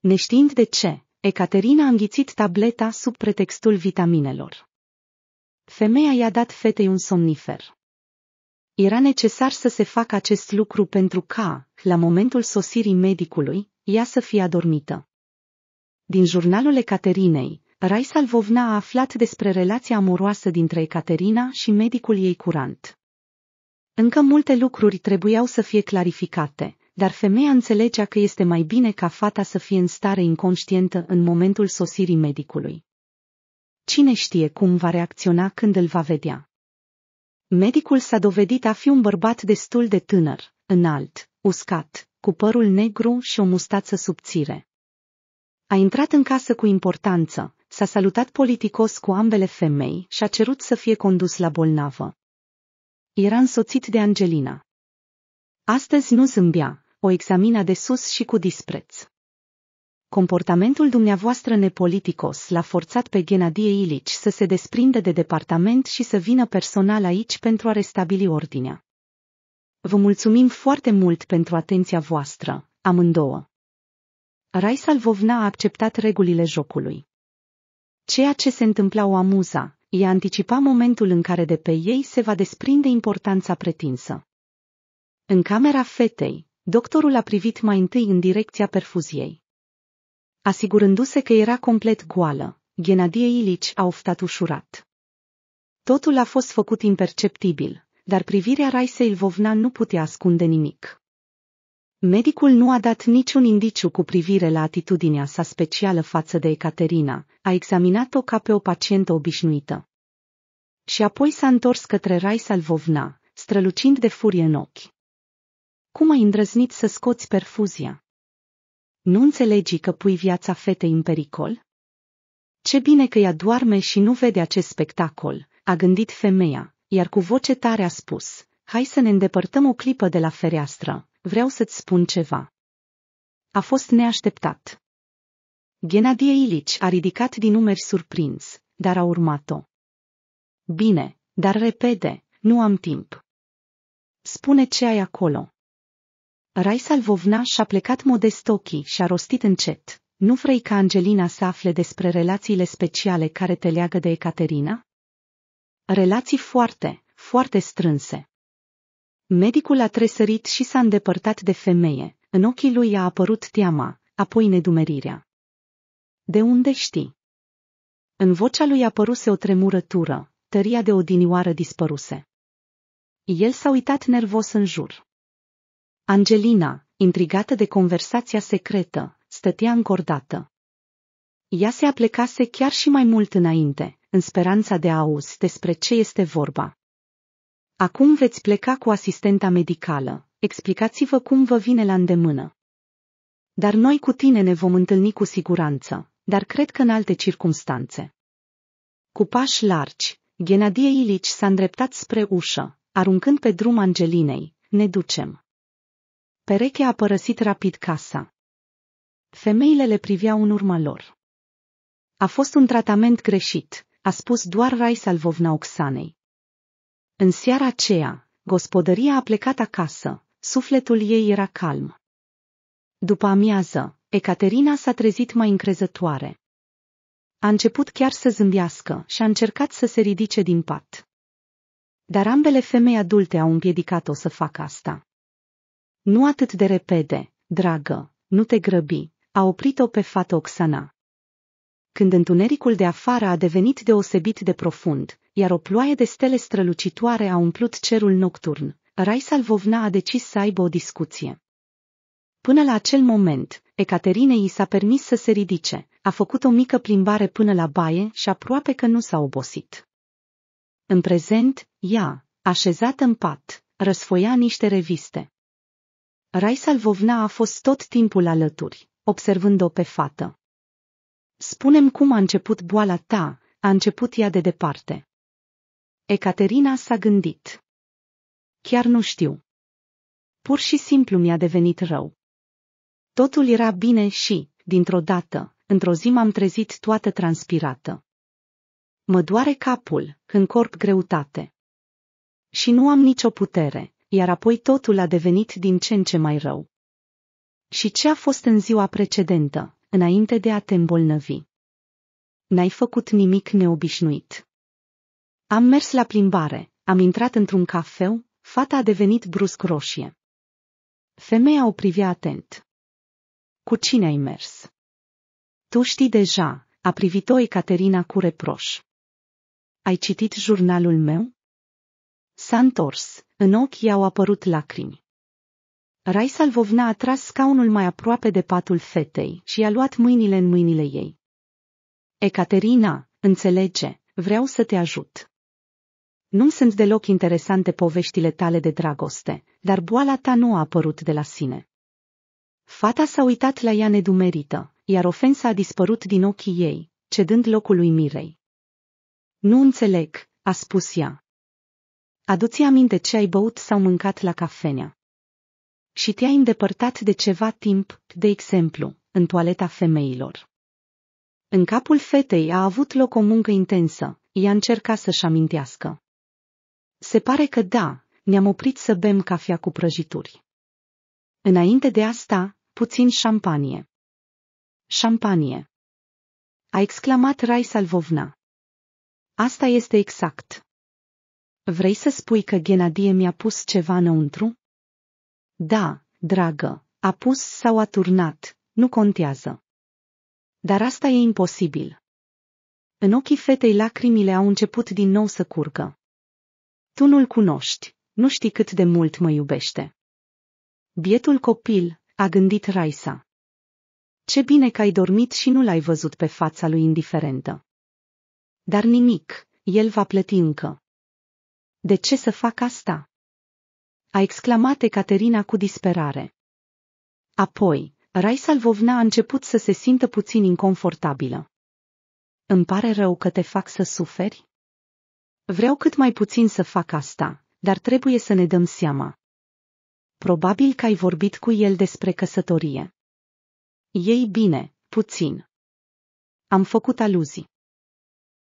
Neștiind de ce, Ecaterina a înghițit tableta sub pretextul vitaminelor. Femeia i-a dat fetei un somnifer. Era necesar să se facă acest lucru pentru ca, la momentul sosirii medicului, ea să fie adormită. Din jurnalul Ecaterinei, Lvovna a aflat despre relația amoroasă dintre Ecaterina și medicul ei curant. Încă multe lucruri trebuiau să fie clarificate, dar femeia înțelegea că este mai bine ca fata să fie în stare inconștientă în momentul sosirii medicului. Cine știe cum va reacționa când îl va vedea? Medicul s-a dovedit a fi un bărbat destul de tânăr, înalt, uscat, cu părul negru și o mustață subțire. A intrat în casă cu importanță, s-a salutat politicos cu ambele femei și a cerut să fie condus la bolnavă. Era însoțit de Angelina. Astăzi nu zâmbea, o examina de sus și cu dispreț. Comportamentul dumneavoastră nepoliticos l-a forțat pe Ghenadie Ilici să se desprinde de departament și să vină personal aici pentru a restabili ordinea. Vă mulțumim foarte mult pentru atenția voastră, amândouă. Raisa Lvovna a acceptat regulile jocului. Ceea ce se întâmpla o amuza, i-a anticipa momentul în care de pe ei se va desprinde importanța pretinsă. În camera fetei, doctorul a privit mai întâi în direcția perfuziei. Asigurându-se că era complet goală, Ghenadie Ilici a oftat ușurat. Totul a fost făcut imperceptibil, dar privirea Raisei Vovna nu putea ascunde nimic. Medicul nu a dat niciun indiciu cu privire la atitudinea sa specială față de Ecaterina, a examinat-o ca pe o pacientă obișnuită. Și apoi s-a întors către Rai Salvovna, strălucind de furie în ochi. Cum ai îndrăznit să scoți perfuzia? Nu înțelegi că pui viața fetei în pericol? Ce bine că ea doarme și nu vede acest spectacol, a gândit femeia, iar cu voce tare a spus, hai să ne îndepărtăm o clipă de la fereastră, vreau să-ți spun ceva. A fost neașteptat. Genadie Ilici a ridicat din numeri surprins, dar a urmat-o. Bine, dar repede, nu am timp. Spune ce ai acolo. Raisa Lvovna și-a plecat modest ochii și a rostit încet. Nu vrei ca Angelina să afle despre relațiile speciale care te leagă de Ecaterina? Relații foarte, foarte strânse. Medicul a tresărit și s-a îndepărtat de femeie, în ochii lui a apărut teama, apoi nedumerirea. De unde știi? În vocea lui apăruse o tremurătură, tăria de odinioară dispăruse. El s-a uitat nervos în jur. Angelina, intrigată de conversația secretă, stătea încordată. Ea se aplecase chiar și mai mult înainte, în speranța de a auzi despre ce este vorba. Acum veți pleca cu asistenta medicală. Explicați-vă cum vă vine la îndemână. Dar noi cu tine ne vom întâlni cu siguranță, dar cred că în alte circunstanțe. Cu pași largi, Ghenadie Ilici s-a îndreptat spre ușă, aruncând pe drum Angelinei, ne ducem. Perechea a părăsit rapid casa. Femeile le priveau în urma lor. A fost un tratament greșit, a spus doar Rai Salvovna Oxanei. În seara aceea, gospodăria a plecat acasă, sufletul ei era calm. După amiază, Ecaterina s-a trezit mai încrezătoare. A început chiar să zâmbească și a încercat să se ridice din pat. Dar ambele femei adulte au împiedicat-o să facă asta. Nu atât de repede, dragă, nu te grăbi, a oprit-o pe fată Oxana. Când întunericul de afară a devenit deosebit de profund, iar o ploaie de stele strălucitoare a umplut cerul nocturn, Raisa Lvovna a decis să aibă o discuție. Până la acel moment, Ecaterinei i s-a permis să se ridice, a făcut o mică plimbare până la baie și aproape că nu s-a obosit. În prezent, ea, așezată în pat, răsfoia niște reviste. Raisa Lvovna a fost tot timpul alături, observând-o pe fată. Spunem cum a început boala ta, a început ea de departe. Ecaterina s-a gândit. Chiar nu știu. Pur și simplu mi-a devenit rău. Totul era bine și, dintr-o dată, într-o zi m-am trezit toată transpirată. Mă doare capul, încorp greutate. Și nu am nicio putere, iar apoi totul a devenit din ce în ce mai rău. Și ce a fost în ziua precedentă, înainte de a te îmbolnăvi? N-ai făcut nimic neobișnuit. Am mers la plimbare, am intrat într-un cafeu, fata a devenit brusc roșie. Femeia o privea atent. Cu cine ai mers? Tu știi deja, a privit-o Ecaterina cu reproș. Ai citit jurnalul meu? S-a întors, în ochi i-au apărut lacrimi. Salvovna a tras scaunul mai aproape de patul fetei și i-a luat mâinile în mâinile ei. Ecaterina, înțelege, vreau să te ajut. Nu-mi sunt deloc interesante poveștile tale de dragoste, dar boala ta nu a apărut de la sine. Fata s-a uitat la ea nedumerită, iar ofensa a dispărut din ochii ei, cedând locul lui Mirei. Nu înțeleg, a spus ea. Aduți aminte ce ai băut sau mâncat la cafenea. Și te-ai îndepărtat de ceva timp, de exemplu, în toaleta femeilor. În capul fetei a avut loc o muncă intensă, ea încerca să-și amintească. Se pare că da, ne-am oprit să bem cafea cu prăjituri. Înainte de asta, puțin șampanie. Șampanie. A exclamat Rai Salvovna. Asta este exact. Vrei să spui că Genadie mi-a pus ceva înăuntru? Da, dragă, a pus sau a turnat, nu contează. Dar asta e imposibil. În ochii fetei lacrimile au început din nou să curgă. Tu nu-l cunoști, nu știi cât de mult mă iubește. Bietul copil, a gândit Raisa. Ce bine că ai dormit și nu l-ai văzut pe fața lui indiferentă. Dar nimic, el va plăti încă. De ce să fac asta? A exclamat Ecaterina cu disperare. Apoi, Raisa Lvovna a început să se simtă puțin inconfortabilă. Îmi pare rău că te fac să suferi? Vreau cât mai puțin să fac asta, dar trebuie să ne dăm seama. Probabil că ai vorbit cu el despre căsătorie. Ei bine, puțin. Am făcut aluzii.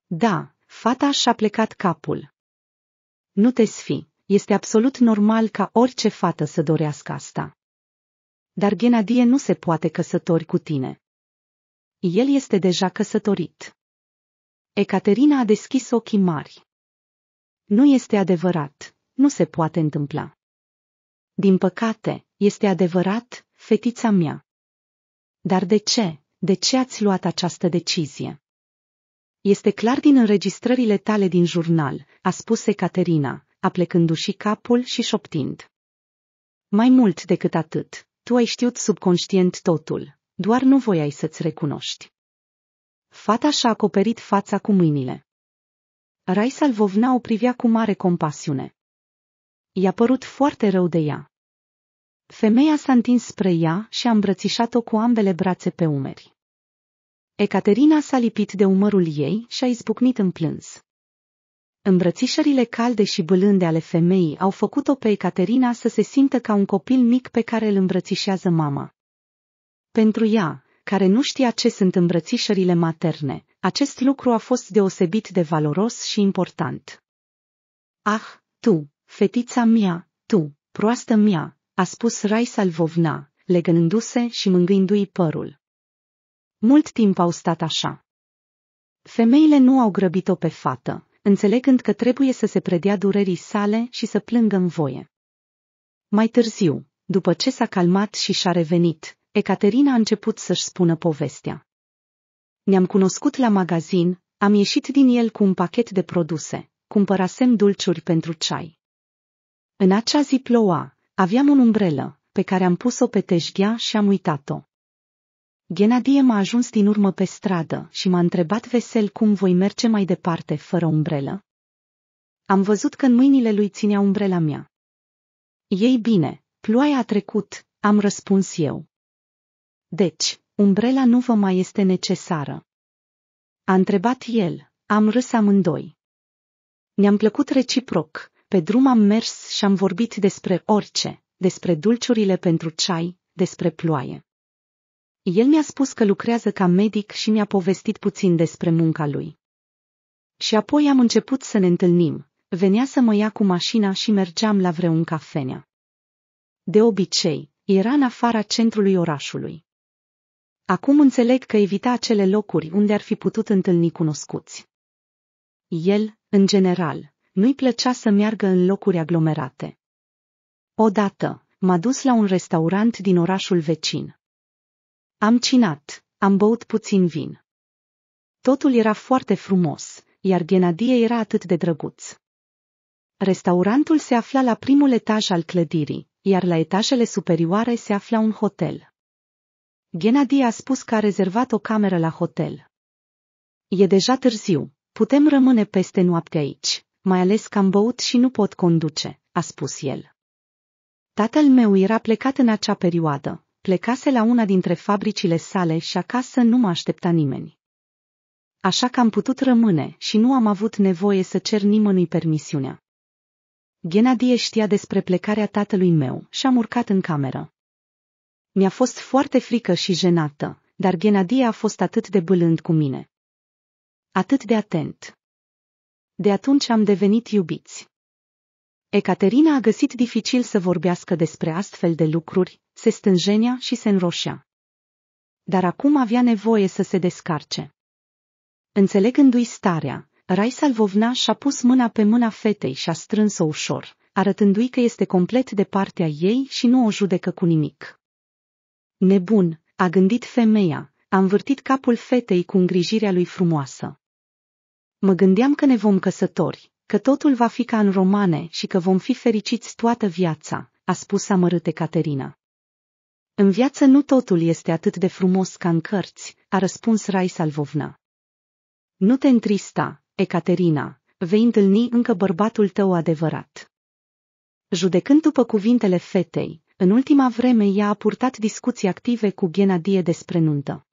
Da, fata și-a plecat capul. Nu te sfi, este absolut normal ca orice fată să dorească asta. Dar Genadie nu se poate căsători cu tine. El este deja căsătorit. Ecaterina a deschis ochii mari. Nu este adevărat, nu se poate întâmpla. Din păcate, este adevărat, fetița mea. Dar de ce? De ce ați luat această decizie? Este clar din înregistrările tale din jurnal, a spus Caterina, aplecându-și capul și șoptind. Mai mult decât atât, tu ai știut subconștient totul, doar nu voiai să-ți recunoști. Fata și-a acoperit fața cu mâinile. Raisa Lvovna o privea cu mare compasiune. I-a părut foarte rău de ea. Femeia s-a întins spre ea și a îmbrățișat-o cu ambele brațe pe umeri. Ecaterina s-a lipit de umărul ei și a izbucnit în plâns. Îmbrățișările calde și bâlânde ale femeii au făcut-o pe Ecaterina să se simtă ca un copil mic pe care îl îmbrățișează mama. Pentru ea, care nu știa ce sunt îmbrățișările materne, acest lucru a fost deosebit de valoros și important. Ah, tu, fetița mea, tu, proastă mea, a spus Raisa Lvovna, legându se și mângându i părul. Mult timp au stat așa. Femeile nu au grăbit-o pe fată, înțelegând că trebuie să se predea durerii sale și să plângă în voie. Mai târziu, după ce s-a calmat și și-a revenit, Ecaterina a început să-și spună povestea. Ne-am cunoscut la magazin, am ieșit din el cu un pachet de produse, cumpărasem dulciuri pentru ceai. În acea zi ploua, aveam un umbrelă, pe care am pus-o pe teșghea și am uitat-o. Genadie m-a ajuns din urmă pe stradă și m-a întrebat vesel cum voi merge mai departe fără umbrelă. Am văzut că în mâinile lui ținea umbrela mea. Ei bine, ploaia a trecut, am răspuns eu. Deci, Umbrela nu vă mai este necesară. A întrebat el, am râs amândoi. Ne-am plăcut reciproc, pe drum am mers și am vorbit despre orice, despre dulciurile pentru ceai, despre ploaie. El mi-a spus că lucrează ca medic și mi-a povestit puțin despre munca lui. Și apoi am început să ne întâlnim. Venea să mă ia cu mașina și mergeam la vreun cafenea. De obicei, era în afara centrului orașului. Acum înțeleg că evita acele locuri unde ar fi putut întâlni cunoscuți. El, în general, nu-i plăcea să meargă în locuri aglomerate. Odată, m-a dus la un restaurant din orașul vecin. Am cinat, am băut puțin vin. Totul era foarte frumos, iar Ghenadie era atât de drăguț. Restaurantul se afla la primul etaj al clădirii, iar la etajele superioare se afla un hotel. Genadi a spus că a rezervat o cameră la hotel. E deja târziu, putem rămâne peste noapte aici, mai ales că am băut și nu pot conduce, a spus el. Tatăl meu era plecat în acea perioadă, plecase la una dintre fabricile sale și acasă nu mă aștepta nimeni. Așa că am putut rămâne și nu am avut nevoie să cer nimănui permisiunea. Genadie știa despre plecarea tatălui meu și am urcat în cameră. Mi-a fost foarte frică și jenată, dar Ghenadie a fost atât de bâlând cu mine. Atât de atent. De atunci am devenit iubiți. Ecaterina a găsit dificil să vorbească despre astfel de lucruri, se stânjenea și se înroșea. Dar acum avea nevoie să se descarce. Înțelegându-i starea, Salvovna și-a pus mâna pe mâna fetei și a strâns-o ușor, arătându-i că este complet de partea ei și nu o judecă cu nimic. Nebun, a gândit femeia, a învârtit capul fetei cu îngrijirea lui frumoasă. Mă gândeam că ne vom căsători, că totul va fi ca în romane și că vom fi fericiți toată viața, a spus amărâte Caterina. În viață nu totul este atât de frumos ca în cărți, a răspuns Rai Salvovna. Nu te întrista, Ecaterina, vei întâlni încă bărbatul tău adevărat. Judecând după cuvintele fetei, în ultima vreme ea a purtat discuții active cu Ghenadie despre nuntă.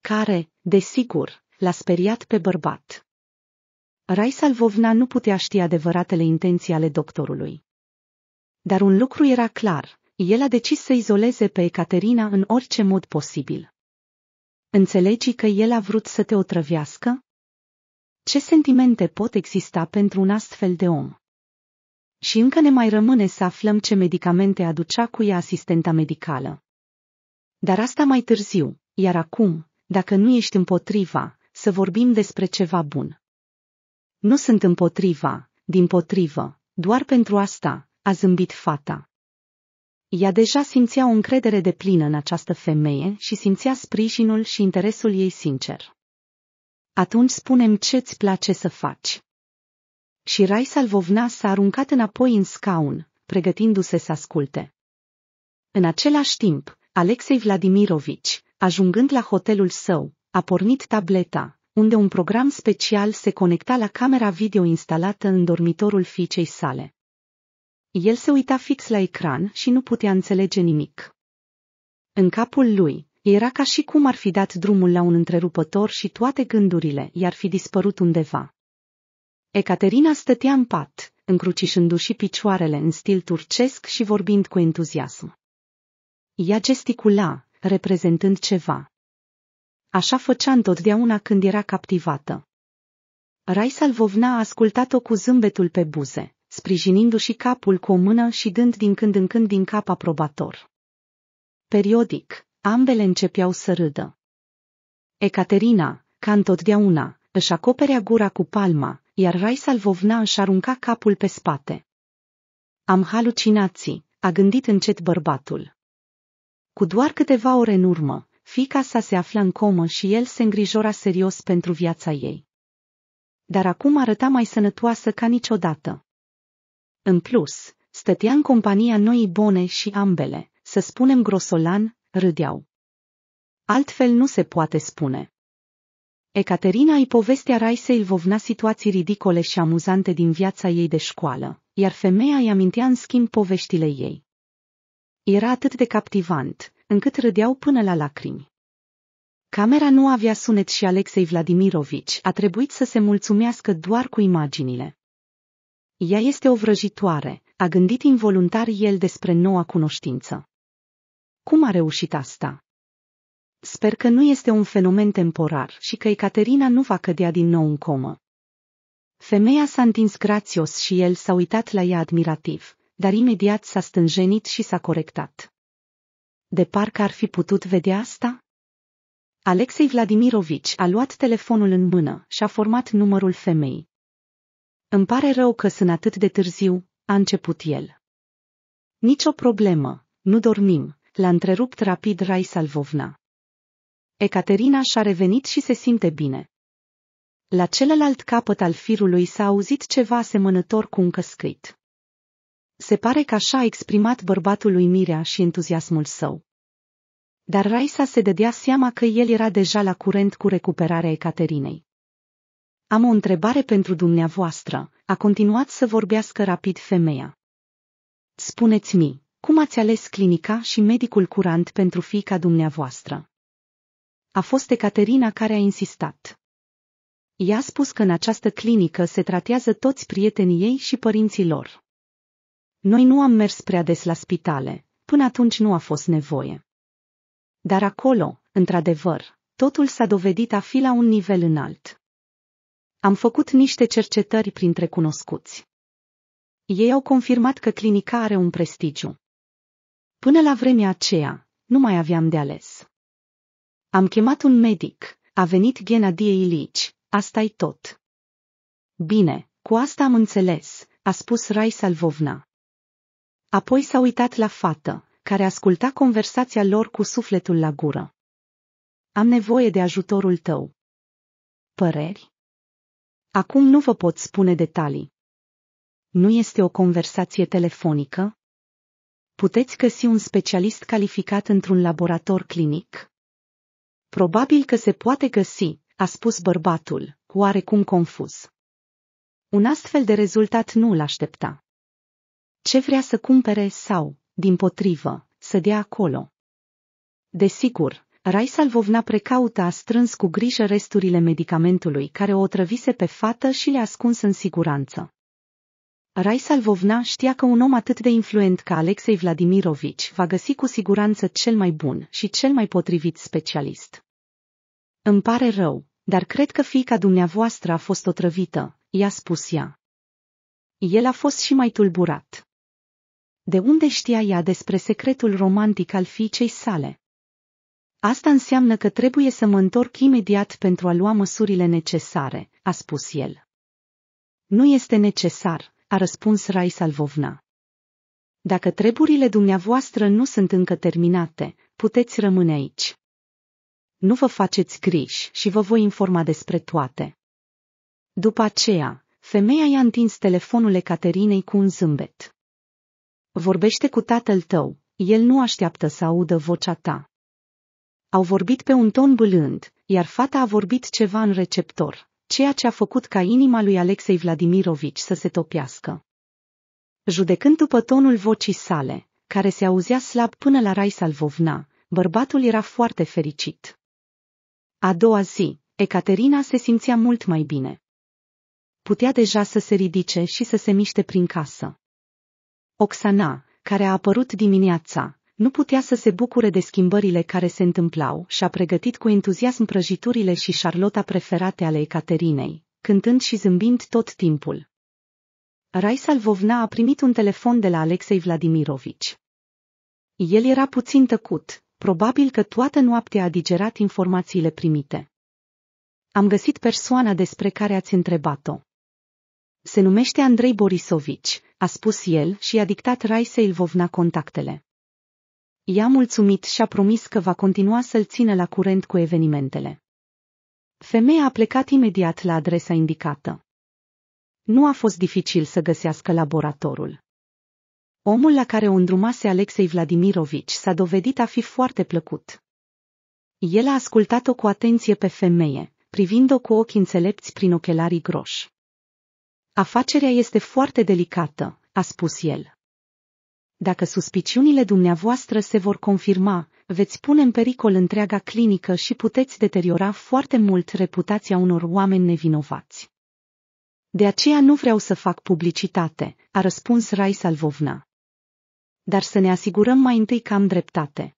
Care, desigur, l-a speriat pe bărbat. Raisa Lvovna nu putea ști adevăratele intenții ale doctorului. Dar un lucru era clar, el a decis să izoleze pe Ecaterina în orice mod posibil. Înțelegi că el a vrut să te otrăvească? Ce sentimente pot exista pentru un astfel de om? și încă ne mai rămâne să aflăm ce medicamente aducea cu ea asistenta medicală. Dar asta mai târziu, iar acum, dacă nu ești împotriva, să vorbim despre ceva bun. Nu sunt împotriva, din potrivă, doar pentru asta, a zâmbit fata. Ea deja simțea o încredere de plină în această femeie și simțea sprijinul și interesul ei sincer. Atunci spunem ce-ți place să faci și Rai Salvovna s-a aruncat înapoi în scaun, pregătindu-se să asculte. În același timp, Alexei Vladimirovici, ajungând la hotelul său, a pornit tableta, unde un program special se conecta la camera video instalată în dormitorul fiicei sale. El se uita fix la ecran și nu putea înțelege nimic. În capul lui, era ca și cum ar fi dat drumul la un întrerupător și toate gândurile i-ar fi dispărut undeva. Ecaterina stătea în pat, încrucișându-și picioarele în stil turcesc și vorbind cu entuziasm. Ea gesticula, reprezentând ceva. Așa făcea întotdeauna când era captivată. Salvovna a ascultat-o cu zâmbetul pe buze, sprijinindu-și capul cu o mână și dând din când în când din cap aprobator. Periodic, ambele începeau să râdă. Ecaterina, ca întotdeauna, își acoperea gura cu palma, iar Raisalvovna își arunca capul pe spate. Am halucinații, a gândit încet bărbatul. Cu doar câteva ore în urmă, fica sa se afla în comă și el se îngrijora serios pentru viața ei. Dar acum arăta mai sănătoasă ca niciodată. În plus, stătea în compania noii bone și ambele, să spunem grosolan, râdeau. Altfel nu se poate spune. Ecaterina îi povestea Raisei Vovna situații ridicole și amuzante din viața ei de școală, iar femeia îi amintea în schimb poveștile ei. Era atât de captivant, încât râdeau până la lacrimi. Camera nu avea sunet și Alexei Vladimirovici a trebuit să se mulțumească doar cu imaginile. Ea este o vrăjitoare, a gândit involuntar el despre noua cunoștință. Cum a reușit asta? Sper că nu este un fenomen temporar și că Ecaterina nu va cădea din nou în comă. Femeia s-a întins grațios și el s-a uitat la ea admirativ, dar imediat s-a stânjenit și s-a corectat. De parcă ar fi putut vedea asta? Alexei Vladimirovici a luat telefonul în mână și a format numărul femei. Îmi pare rău că sunt atât de târziu, a început el. Nicio problemă, nu dormim, l-a întrerupt rapid Rai Salvovna. Ecaterina și-a revenit și se simte bine. La celălalt capăt al firului s-a auzit ceva asemănător cu un căscrit. Se pare că așa a exprimat bărbatul lui Mirea și entuziasmul său. Dar Raisa se dădea seama că el era deja la curent cu recuperarea Ecaterinei. Am o întrebare pentru dumneavoastră, a continuat să vorbească rapid femeia. Spuneți-mi, cum ați ales clinica și medicul curant pentru fica dumneavoastră? a fost Ecaterina care a insistat. I-a spus că în această clinică se tratează toți prietenii ei și părinții lor. Noi nu am mers prea des la spitale, până atunci nu a fost nevoie. Dar acolo, într-adevăr, totul s-a dovedit a fi la un nivel înalt. Am făcut niște cercetări printre cunoscuți. Ei au confirmat că clinica are un prestigiu. Până la vremea aceea, nu mai aveam de ales. Am chemat un medic. A venit Ghenadie Ilici. asta e tot. Bine, cu asta am înțeles, a spus Rai Salvovna. Apoi s-a uitat la fată, care asculta conversația lor cu sufletul la gură. Am nevoie de ajutorul tău. Păreri? Acum nu vă pot spune detalii. Nu este o conversație telefonică? Puteți găsi un specialist calificat într-un laborator clinic? Probabil că se poate găsi, a spus bărbatul, cu oarecum confuz. Un astfel de rezultat nu l aștepta. Ce vrea să cumpere sau, din potrivă, să dea acolo? Desigur, Raisalvovna precaută a strâns cu grijă resturile medicamentului care o trăvise pe fată și le-a ascuns în siguranță. Raisa Lvovna știa că un om atât de influent ca Alexei Vladimirovici va găsi cu siguranță cel mai bun și cel mai potrivit specialist. Îmi pare rău, dar cred că fiica dumneavoastră a fost otrăvită, i-a spus ea. El a fost și mai tulburat. De unde știa ea despre secretul romantic al fiicei sale? Asta înseamnă că trebuie să mă întorc imediat pentru a lua măsurile necesare, a spus el. Nu este necesar, a răspuns Salvovna. Dacă treburile dumneavoastră nu sunt încă terminate, puteți rămâne aici. Nu vă faceți griji și vă voi informa despre toate. După aceea, femeia i-a întins telefonul Ecaterinei cu un zâmbet. Vorbește cu tatăl tău, el nu așteaptă să audă vocea ta. Au vorbit pe un ton bâlând, iar fata a vorbit ceva în receptor ceea ce a făcut ca inima lui Alexei Vladimirovici să se topească. Judecând după tonul vocii sale, care se auzea slab până la Rai Salvovna, bărbatul era foarte fericit. A doua zi, Ecaterina se simțea mult mai bine. Putea deja să se ridice și să se miște prin casă. Oxana, care a apărut dimineața, nu putea să se bucure de schimbările care se întâmplau și a pregătit cu entuziasm prăjiturile și șarlota preferate ale Ecaterinei, cântând și zâmbind tot timpul. Raisa Lvovna a primit un telefon de la Alexei Vladimirovici. El era puțin tăcut, probabil că toată noaptea a digerat informațiile primite. Am găsit persoana despre care ați întrebat-o. Se numește Andrei Borisovici, a spus el și a dictat Raisei Lvovna contactele i-a mulțumit și a promis că va continua să-l țină la curent cu evenimentele. Femeia a plecat imediat la adresa indicată. Nu a fost dificil să găsească laboratorul. Omul la care o îndrumase Alexei Vladimirovici s-a dovedit a fi foarte plăcut. El a ascultat-o cu atenție pe femeie, privind-o cu ochi înțelepți prin ochelarii groși. Afacerea este foarte delicată, a spus el. Dacă suspiciunile dumneavoastră se vor confirma, veți pune în pericol întreaga clinică și puteți deteriora foarte mult reputația unor oameni nevinovați. De aceea nu vreau să fac publicitate, a răspuns Rai Salvovna. Dar să ne asigurăm mai întâi că am dreptate.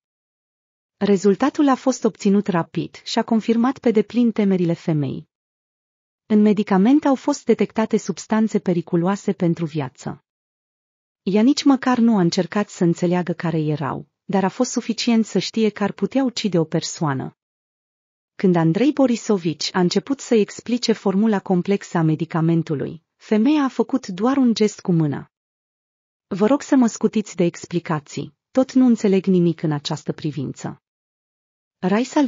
Rezultatul a fost obținut rapid și a confirmat pe deplin temerile femeii. În medicament au fost detectate substanțe periculoase pentru viață. Ea nici măcar nu a încercat să înțeleagă care erau, dar a fost suficient să știe că ar putea ucide o persoană. Când Andrei Borisovici a început să explice formula complexă a medicamentului, femeia a făcut doar un gest cu mâna. Vă rog să mă scutiți de explicații, tot nu înțeleg nimic în această privință.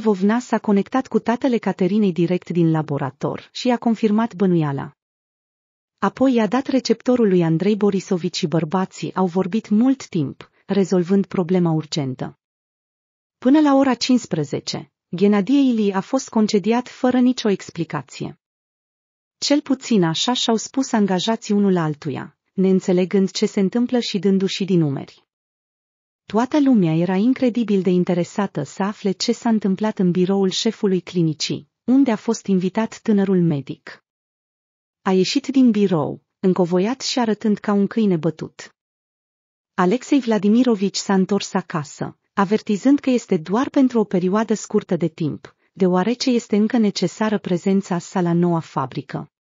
Vovna s-a conectat cu tatăle Caterinei direct din laborator și a confirmat bănuiala. Apoi i-a dat receptorul lui Andrei Borisovici și bărbații au vorbit mult timp, rezolvând problema urgentă. Până la ora 15, Ghenadie Ili a fost concediat fără nicio explicație. Cel puțin așa și-au spus angajații unul altuia, neînțelegând ce se întâmplă și dându-și din numeri. Toată lumea era incredibil de interesată să afle ce s-a întâmplat în biroul șefului clinicii, unde a fost invitat tânărul medic. A ieșit din birou, încovoiat și arătând ca un câine bătut. Alexei Vladimirovici s-a întors acasă, avertizând că este doar pentru o perioadă scurtă de timp, deoarece este încă necesară prezența sa la noua fabrică.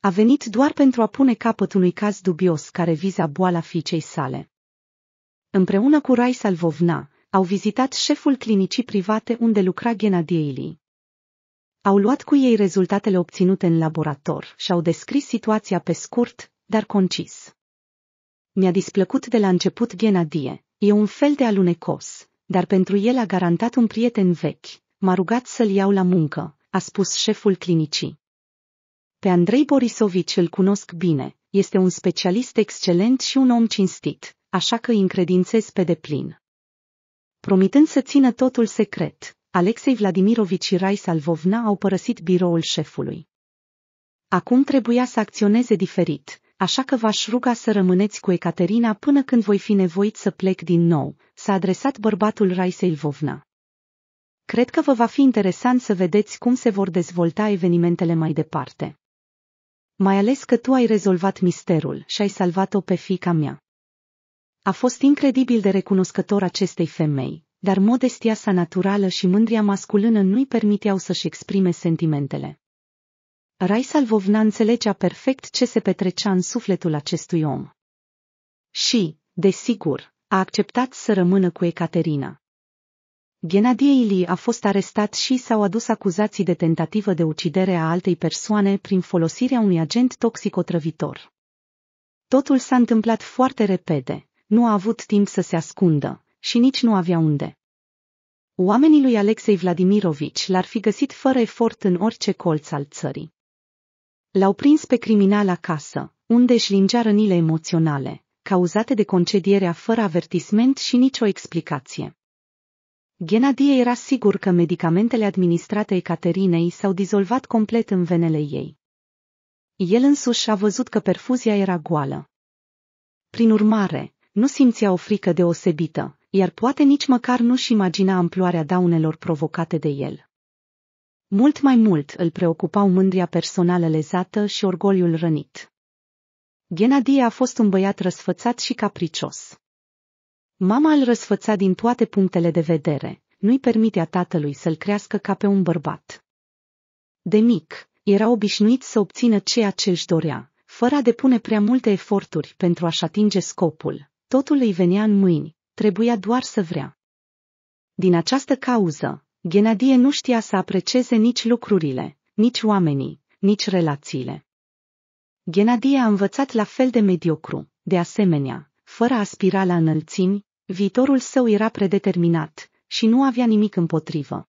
A venit doar pentru a pune capăt unui caz dubios care viza boala fiicei sale. Împreună cu Rai Salvovna, au vizitat șeful clinicii private unde lucra Ghenadiei au luat cu ei rezultatele obținute în laborator și au descris situația pe scurt, dar concis. Mi-a displăcut de la început Ghenadie, e un fel de alunecos, dar pentru el a garantat un prieten vechi, m-a rugat să-l iau la muncă, a spus șeful clinicii. Pe Andrei Borisovici îl cunosc bine, este un specialist excelent și un om cinstit, așa că îi încredințez pe deplin. Promitând să țină totul secret, Alexei Vladimirovici și Rai Salvovna au părăsit biroul șefului. Acum trebuia să acționeze diferit, așa că v-aș ruga să rămâneți cu Ecaterina până când voi fi nevoit să plec din nou, s-a adresat bărbatul Rai Salvovna. Cred că vă va fi interesant să vedeți cum se vor dezvolta evenimentele mai departe. Mai ales că tu ai rezolvat misterul și ai salvat-o pe fica mea. A fost incredibil de recunoscător acestei femei, dar modestia sa naturală și mândria masculină nu-i permiteau să-și exprime sentimentele. Raisalvovna înțelegea perfect ce se petrecea în sufletul acestui om. Și, desigur, a acceptat să rămână cu Ecaterina. Ghenadie Ili a fost arestat și s-au adus acuzații de tentativă de ucidere a altei persoane prin folosirea unui agent toxicotrăvitor. Totul s-a întâmplat foarte repede, nu a avut timp să se ascundă, și nici nu avea unde. Oamenii lui Alexei Vladimirovici l-ar fi găsit fără efort în orice colț al țării. L-au prins pe criminal acasă, unde își lingea rănile emoționale, cauzate de concedierea fără avertisment și nicio explicație. Ghenadie era sigur că medicamentele administrate Ecaterinei s-au dizolvat complet în venele ei. El însuși a văzut că perfuzia era goală. Prin urmare, nu simțea o frică deosebită, iar poate nici măcar nu-și imagina amploarea daunelor provocate de el. Mult mai mult îl preocupau mândria personală lezată și orgoliul rănit. Genadie a fost un băiat răsfățat și capricios. Mama îl răsfăța din toate punctele de vedere, nu-i permitea tatălui să-l crească ca pe un bărbat. De mic, era obișnuit să obțină ceea ce își dorea, fără a depune prea multe eforturi pentru a-și atinge scopul. Totul îi venea în mâini, trebuia doar să vrea. Din această cauză, Ghenadie nu știa să aprecieze nici lucrurile, nici oamenii, nici relațiile. Ghenadie a învățat la fel de mediocru, de asemenea, fără a aspira la înălțimi, viitorul său era predeterminat și nu avea nimic împotrivă.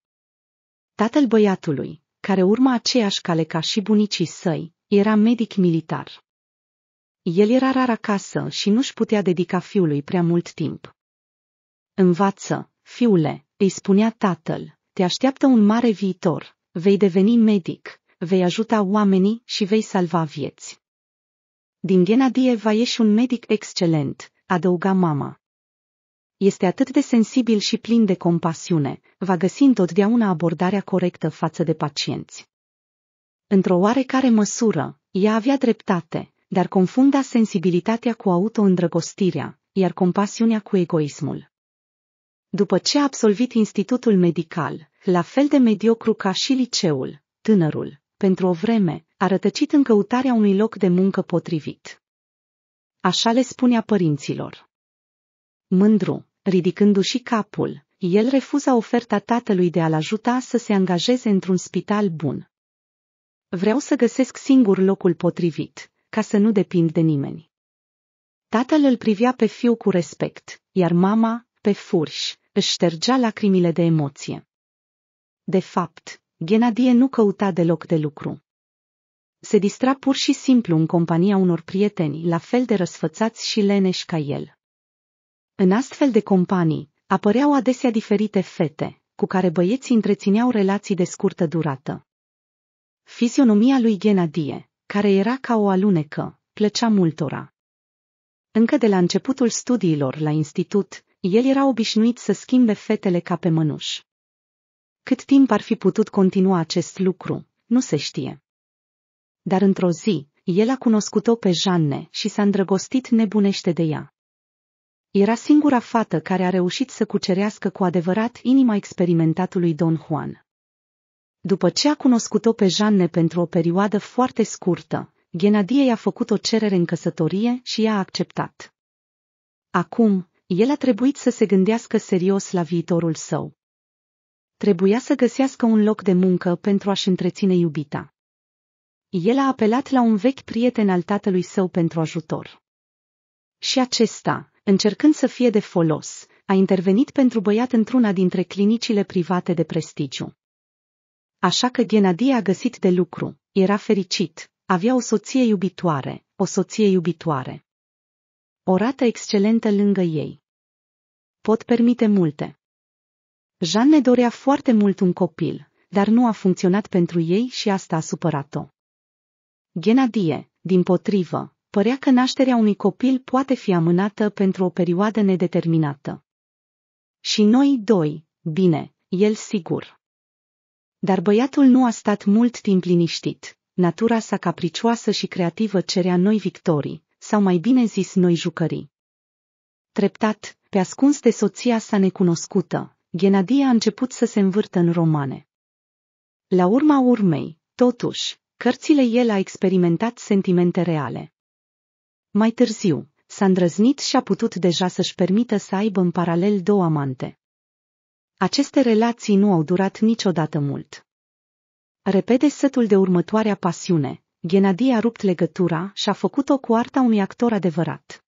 Tatăl băiatului, care urma aceeași cale ca și bunicii săi, era medic militar. El era rar acasă și nu-și putea dedica fiului prea mult timp. Învață, fiule, îi spunea tatăl, te așteaptă un mare viitor, vei deveni medic, vei ajuta oamenii și vei salva vieți. Din Ghenadie va ieși un medic excelent, adăuga mama. Este atât de sensibil și plin de compasiune, va găsi întotdeauna abordarea corectă față de pacienți. Într-o oarecare măsură, ea avea dreptate, dar confunda sensibilitatea cu auto-îndrăgostirea, iar compasiunea cu egoismul. După ce a absolvit institutul medical, la fel de mediocru ca și liceul, tânărul, pentru o vreme, a rătăcit în căutarea unui loc de muncă potrivit. Așa le spunea părinților. Mândru, ridicându-și capul, el refuza oferta tatălui de a-l ajuta să se angajeze într-un spital bun. Vreau să găsesc singur locul potrivit, ca să nu depind de nimeni. Tatăl îl privea pe fiu cu respect, iar mama, pe furși, își ștergea lacrimile de emoție. De fapt, Ghenadie nu căuta deloc de lucru. Se distra pur și simplu în compania unor prieteni, la fel de răsfățați și leneși ca el. În astfel de companii, apăreau adesea diferite fete, cu care băieții întrețineau relații de scurtă durată. Fizionomia lui Ghenadie, care era ca o alunecă, plăcea multora. Încă de la începutul studiilor la institut, el era obișnuit să schimbe fetele ca pe mănuș. Cât timp ar fi putut continua acest lucru, nu se știe. Dar într-o zi, el a cunoscut-o pe Janne și s-a îndrăgostit nebunește de ea. Era singura fată care a reușit să cucerească cu adevărat inima experimentatului Don Juan. După ce a cunoscut-o pe Janne pentru o perioadă foarte scurtă, Ghenadie i-a făcut o cerere în căsătorie și i-a acceptat. Acum, el a trebuit să se gândească serios la viitorul său. Trebuia să găsească un loc de muncă pentru a-și întreține iubita. El a apelat la un vechi prieten al tatălui său pentru ajutor. Și acesta, încercând să fie de folos, a intervenit pentru băiat într-una dintre clinicile private de prestigiu. Așa că Ghenadie a găsit de lucru, era fericit, avea o soție iubitoare, o soție iubitoare. O rată excelentă lângă ei. Pot permite multe. Jeanne dorea foarte mult un copil, dar nu a funcționat pentru ei și asta a supărat-o. Genadie, din potrivă, părea că nașterea unui copil poate fi amânată pentru o perioadă nedeterminată. Și noi doi, bine, el sigur. Dar băiatul nu a stat mult timp liniștit. Natura sa capricioasă și creativă cerea noi victorii, sau mai bine zis noi jucării. Treptat, pe ascuns de soția sa necunoscută, Ghenadie a început să se învârtă în romane. La urma urmei, totuși, cărțile el a experimentat sentimente reale. Mai târziu, s-a îndrăznit și a putut deja să-și permită să aibă în paralel două amante. Aceste relații nu au durat niciodată mult. Repede sătul de următoarea pasiune, Ghenadi a rupt legătura și a făcut-o cu arta unui actor adevărat.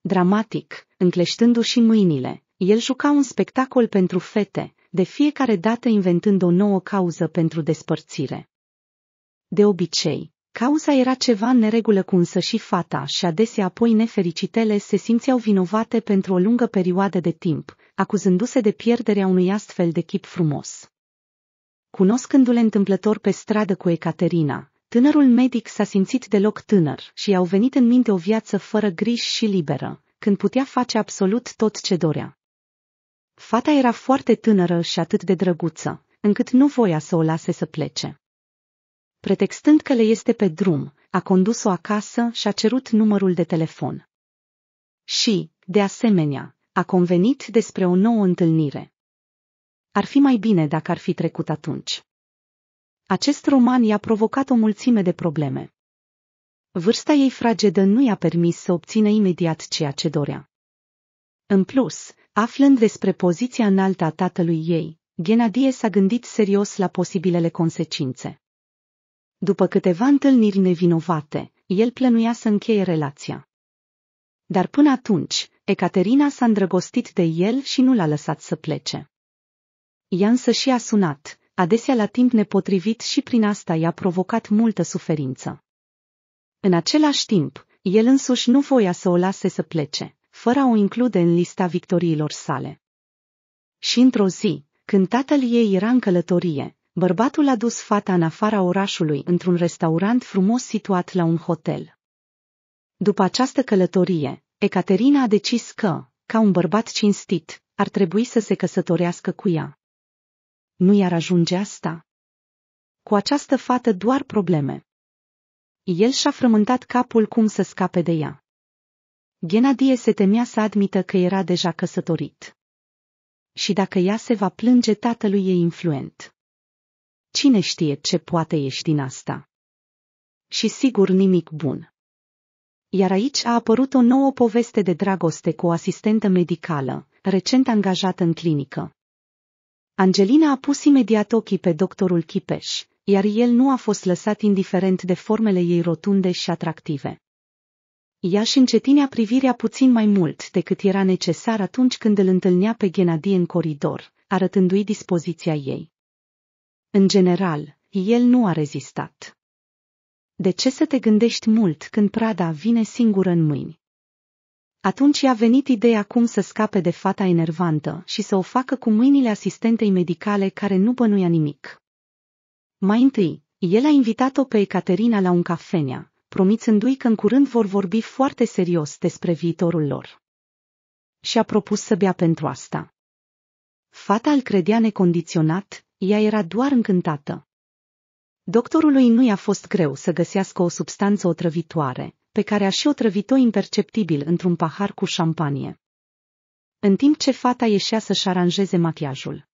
Dramatic, încleștându-și mâinile, el juca un spectacol pentru fete, de fiecare dată inventând o nouă cauză pentru despărțire. De obicei, cauza era ceva în neregulă cu însă și fata și adesea apoi nefericitele se simțeau vinovate pentru o lungă perioadă de timp, acuzându-se de pierderea unui astfel de chip frumos. Cunoscându-le întâmplător pe stradă cu Ecaterina, Tânărul medic s-a simțit deloc tânăr și i-au venit în minte o viață fără griji și liberă, când putea face absolut tot ce dorea. Fata era foarte tânără și atât de drăguță, încât nu voia să o lase să plece. Pretextând că le este pe drum, a condus-o acasă și a cerut numărul de telefon. Și, de asemenea, a convenit despre o nouă întâlnire. Ar fi mai bine dacă ar fi trecut atunci. Acest roman i-a provocat o mulțime de probleme. Vârsta ei fragedă nu i-a permis să obțină imediat ceea ce dorea. În plus, aflând despre poziția înaltă a tatălui ei, Genadie s-a gândit serios la posibilele consecințe. După câteva întâlniri nevinovate, el plănuia să încheie relația. Dar până atunci, Ecaterina s-a îndrăgostit de el și nu l-a lăsat să plece. Ea însă și a sunat, adesea la timp nepotrivit și prin asta i-a provocat multă suferință. În același timp, el însuși nu voia să o lase să plece, fără a o include în lista victoriilor sale. Și într-o zi, când tatăl ei era în călătorie, bărbatul a dus fata în afara orașului într-un restaurant frumos situat la un hotel. După această călătorie, Ecaterina a decis că, ca un bărbat cinstit, ar trebui să se căsătorească cu ea. Nu i-ar ajunge asta? Cu această fată doar probleme. El și-a frământat capul cum să scape de ea. Genadie se temea să admită că era deja căsătorit. Și dacă ea se va plânge tatălui ei influent. Cine știe ce poate ieși din asta? Și sigur nimic bun iar aici a apărut o nouă poveste de dragoste cu o asistentă medicală, recent angajată în clinică. Angelina a pus imediat ochii pe doctorul Chipeș, iar el nu a fost lăsat indiferent de formele ei rotunde și atractive. Ea și încetinea privirea puțin mai mult decât era necesar atunci când îl întâlnea pe Genadi în coridor, arătându-i dispoziția ei. În general, el nu a rezistat. De ce să te gândești mult când prada vine singură în mâini? Atunci i-a venit ideea cum să scape de fata enervantă și să o facă cu mâinile asistentei medicale care nu bănuia nimic. Mai întâi, el a invitat-o pe Ecaterina la un cafenea, promițându-i că în curând vor vorbi foarte serios despre viitorul lor. Și-a propus să bea pentru asta. Fata îl credea necondiționat, ea era doar încântată. Doctorului nu i-a fost greu să găsească o substanță otrăvitoare, pe care a și otrăvit-o imperceptibil într-un pahar cu șampanie. În timp ce fata ieșea să-și aranjeze machiajul.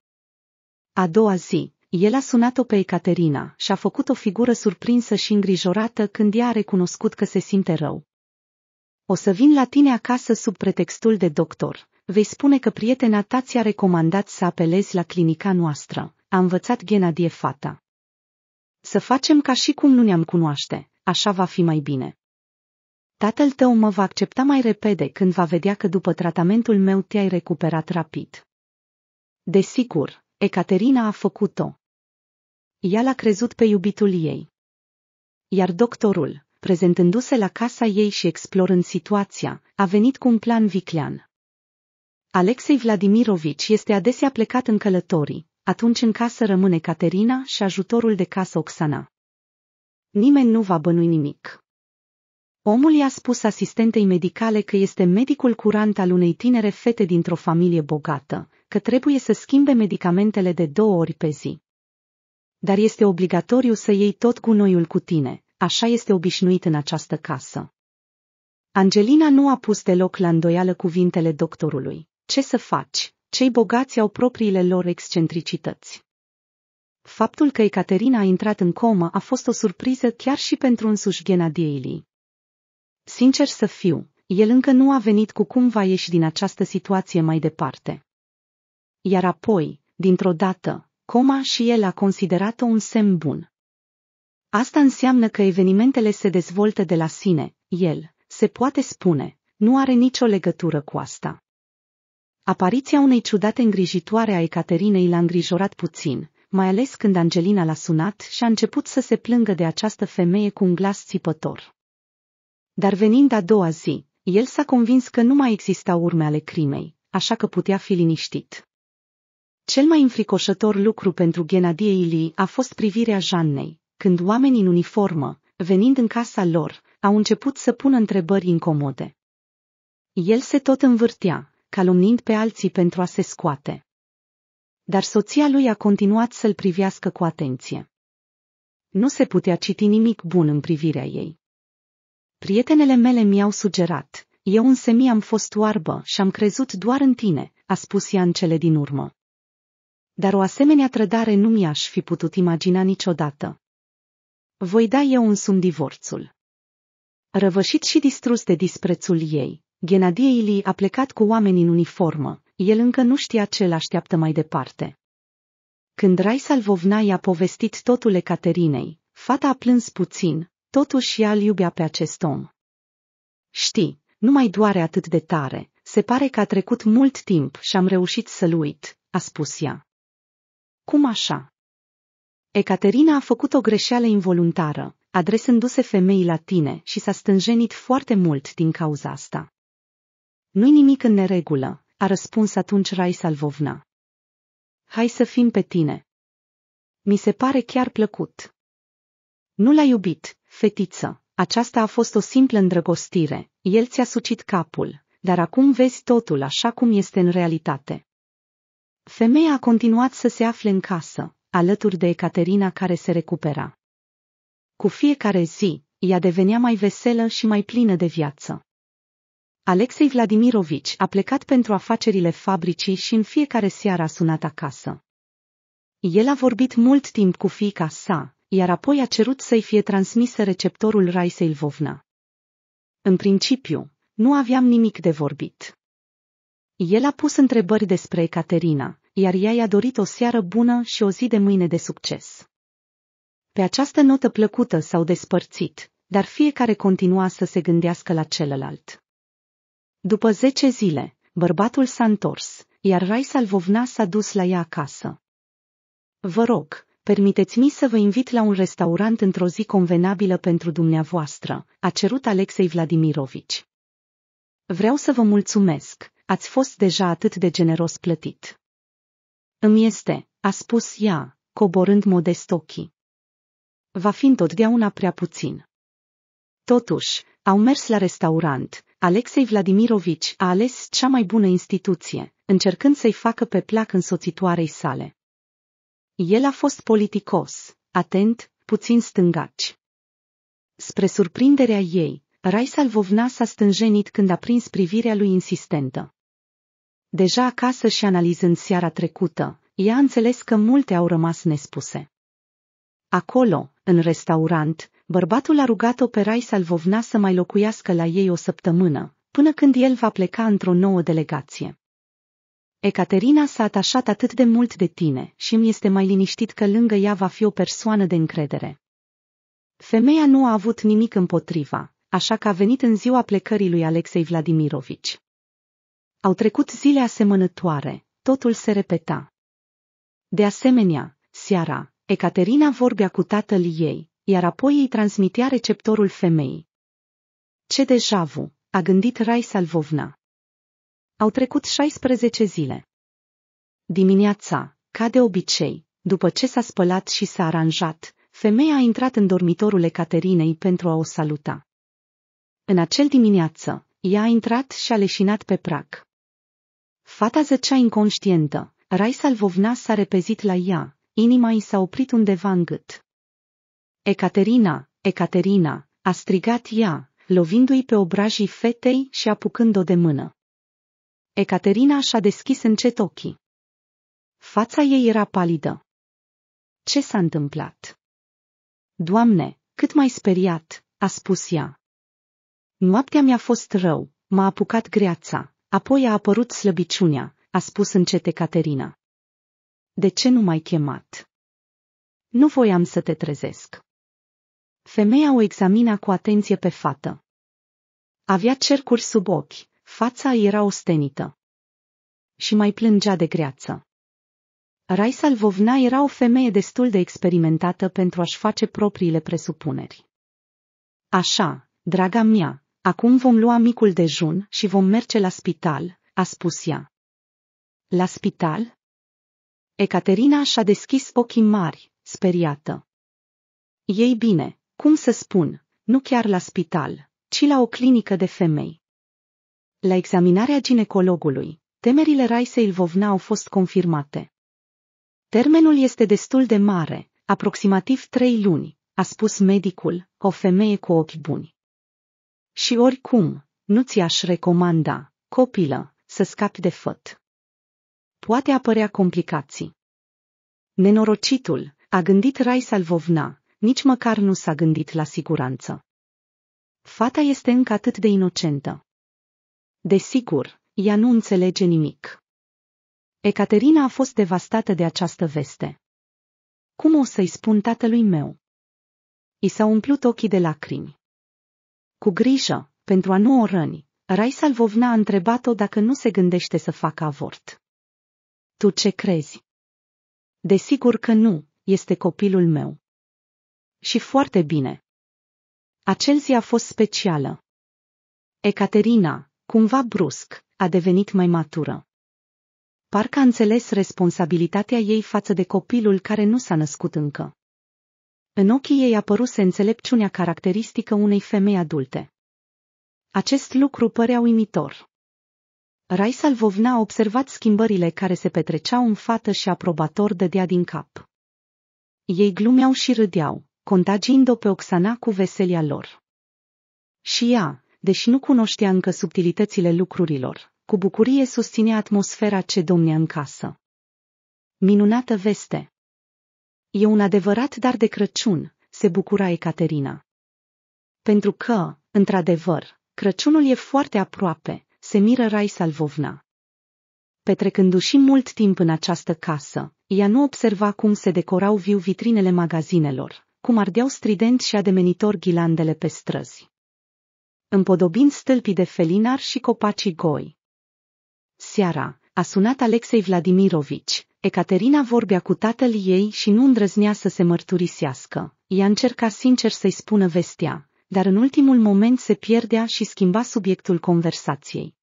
A doua zi, el a sunat-o pe Ecaterina și a făcut o figură surprinsă și îngrijorată când ea a recunoscut că se simte rău. O să vin la tine acasă sub pretextul de doctor. Vei spune că prietena ta ți-a recomandat să apelezi la clinica noastră, a învățat Ghenadie fata. Să facem ca și cum nu ne-am cunoaște, așa va fi mai bine. Tatăl tău mă va accepta mai repede când va vedea că după tratamentul meu te-ai recuperat rapid. Desigur, Ecaterina a făcut-o. Ea l-a crezut pe iubitul ei. Iar doctorul, prezentându-se la casa ei și explorând situația, a venit cu un plan viclean. Alexei Vladimirovici este adesea plecat în călătorii, atunci în casă rămâne Caterina și ajutorul de casă Oxana. Nimeni nu va bănui nimic. Omul i-a spus asistentei medicale că este medicul curant al unei tinere fete dintr-o familie bogată, că trebuie să schimbe medicamentele de două ori pe zi. Dar este obligatoriu să iei tot gunoiul cu tine, așa este obișnuit în această casă. Angelina nu a pus deloc la îndoială cuvintele doctorului. Ce să faci? Cei bogați au propriile lor excentricități. Faptul că Ecaterina a intrat în comă a fost o surpriză chiar și pentru însuși Ghenadiei. Sincer să fiu, el încă nu a venit cu cum va ieși din această situație mai departe. Iar apoi, dintr-o dată, coma și el a considerat-o un semn bun. Asta înseamnă că evenimentele se dezvoltă de la sine, el, se poate spune, nu are nicio legătură cu asta. Apariția unei ciudate îngrijitoare a Ecaterinei l-a îngrijorat puțin, mai ales când Angelina l-a sunat și a început să se plângă de această femeie cu un glas țipător. Dar venind a doua zi, el s-a convins că nu mai existau urme ale crimei, așa că putea fi liniștit. Cel mai înfricoșător lucru pentru Ghenadie Ili a fost privirea Jannei, când oamenii în uniformă, venind în casa lor, au început să pună întrebări incomode. El se tot învârtea, calumnind pe alții pentru a se scoate. Dar soția lui a continuat să-l privească cu atenție. Nu se putea citi nimic bun în privirea ei. Prietenele mele mi-au sugerat, eu însă mi-am fost oarbă și am crezut doar în tine, a spus ea în cele din urmă. Dar o asemenea trădare nu mi-aș fi putut imagina niciodată. Voi da eu însumi divorțul. Răvășit și distrus de disprețul ei, Ghenadie Ili a plecat cu oameni în uniformă, el încă nu știa ce îl așteaptă mai departe. Când Rai Salvovna i-a povestit totul Ecaterinei, fata a plâns puțin, Totuși ea îl iubea pe acest om. Știi, nu mai doare atât de tare, se pare că a trecut mult timp și am reușit să-l uit, a spus ea. Cum așa? Ecaterina a făcut o greșeală involuntară, adresându-se femeii la tine și s-a stânjenit foarte mult din cauza asta. Nu-i nimic în neregulă, a răspuns atunci Rai Salvovna. Hai să fim pe tine. Mi se pare chiar plăcut. Nu l-a iubit, Fetiță, aceasta a fost o simplă îndrăgostire, el ți-a sucit capul, dar acum vezi totul așa cum este în realitate. Femeia a continuat să se afle în casă, alături de Ecaterina care se recupera. Cu fiecare zi, ea devenea mai veselă și mai plină de viață. Alexei Vladimirovici a plecat pentru afacerile fabricii și în fiecare seară a sunat acasă. El a vorbit mult timp cu fiica sa, iar apoi a cerut să-i fie transmise receptorul Raisei Vovna. În principiu, nu aveam nimic de vorbit. El a pus întrebări despre Caterina, iar ea i-a dorit o seară bună și o zi de mâine de succes. Pe această notă plăcută s-au despărțit, dar fiecare continua să se gândească la celălalt. După zece zile, bărbatul s-a întors, iar Raisa Lvovna s-a dus la ea acasă. Vă rog, Permiteți-mi să vă invit la un restaurant într-o zi convenabilă pentru dumneavoastră, a cerut Alexei Vladimirovici. Vreau să vă mulțumesc, ați fost deja atât de generos plătit. Îmi este, a spus ea, coborând modest ochii. Va fi întotdeauna prea puțin. Totuși, au mers la restaurant, Alexei Vladimirovici a ales cea mai bună instituție, încercând să-i facă pe plac însoțitoarei sale. El a fost politicos, atent, puțin stângaci. Spre surprinderea ei, Rai Salvovna s-a stânjenit când a prins privirea lui insistentă. Deja acasă și analizând seara trecută, ea a înțeles că multe au rămas nespuse. Acolo, în restaurant, bărbatul a rugat-o pe Rai Salvovna să mai locuiască la ei o săptămână, până când el va pleca într-o nouă delegație. Ecaterina s-a atașat atât de mult de tine și mi este mai liniștit că lângă ea va fi o persoană de încredere. Femeia nu a avut nimic împotriva, așa că a venit în ziua plecării lui Alexei Vladimirovici. Au trecut zile asemănătoare, totul se repeta. De asemenea, seara, Ecaterina vorbea cu tatăl ei, iar apoi îi transmitea receptorul femeii. Ce deja vu, a gândit Rai Salvovna. Au trecut 16 zile. Dimineața, ca de obicei, după ce s-a spălat și s-a aranjat, femeia a intrat în dormitorul Ecaterinei pentru a o saluta. În acel dimineață, ea a intrat și a leșinat pe prag. Fata zăcea inconștientă, Rai Salvovna s-a repezit la ea, inima i s-a oprit undeva în gât. Ecaterina, Ecaterina, a strigat ea, lovindu-i pe obrajii fetei și apucând-o de mână. Ecaterina și-a deschis încet ochii. Fața ei era palidă. Ce s-a întâmplat? Doamne, cât mai speriat, a spus ea. Noaptea mi-a fost rău, m-a apucat greața, apoi a apărut slăbiciunea, a spus încet Caterina. De ce nu m-ai chemat? Nu voiam să te trezesc. Femeia o examina cu atenție pe fată. Avea cercuri sub ochi, Fața era ostenită. Și mai plângea de greață. Raisa Lvovna era o femeie destul de experimentată pentru a-și face propriile presupuneri. Așa, draga mea, acum vom lua micul dejun și vom merge la spital, a spus ea. La spital? Ecaterina și-a deschis ochii mari, speriată. Ei bine, cum să spun, nu chiar la spital, ci la o clinică de femei. La examinarea ginecologului, temerile Raisei Lvovna au fost confirmate. Termenul este destul de mare, aproximativ trei luni, a spus medicul, o femeie cu ochi buni. Și oricum, nu ți-aș recomanda, copilă, să scapi de făt. Poate apărea complicații. Nenorocitul, a gândit Raisa Lvovna, nici măcar nu s-a gândit la siguranță. Fata este încă atât de inocentă. Desigur, ea nu înțelege nimic. Ecaterina a fost devastată de această veste. Cum o să-i spun tatălui meu? I s-au umplut ochii de lacrimi. Cu grijă, pentru a nu o răni, Salvovna a întrebat-o dacă nu se gândește să facă avort. Tu ce crezi? Desigur că nu, este copilul meu. Și foarte bine. Acel zi a fost specială. Ecaterina, cumva brusc, a devenit mai matură. Parcă a înțeles responsabilitatea ei față de copilul care nu s-a născut încă. În ochii ei a apăruse înțelepciunea caracteristică unei femei adulte. Acest lucru părea uimitor. Salvovna a observat schimbările care se petreceau în fată și aprobator dădea din cap. Ei glumeau și râdeau, contagiind-o pe Oxana cu veselia lor. Și ea, deși nu cunoștea încă subtilitățile lucrurilor, cu bucurie susținea atmosfera ce domnea în casă. Minunată veste! E un adevărat dar de Crăciun, se bucura Ecaterina. Pentru că, într-adevăr, Crăciunul e foarte aproape, se miră Rai Salvovna. Petrecându-și mult timp în această casă, ea nu observa cum se decorau viu vitrinele magazinelor, cum ardeau strident și ademenitor ghilandele pe străzi împodobind stâlpii de felinar și copacii goi. Seara, a sunat Alexei Vladimirovici. Ecaterina vorbea cu tatăl ei și nu îndrăznea să se mărturisească. Ea încerca sincer să-i spună vestea, dar în ultimul moment se pierdea și schimba subiectul conversației.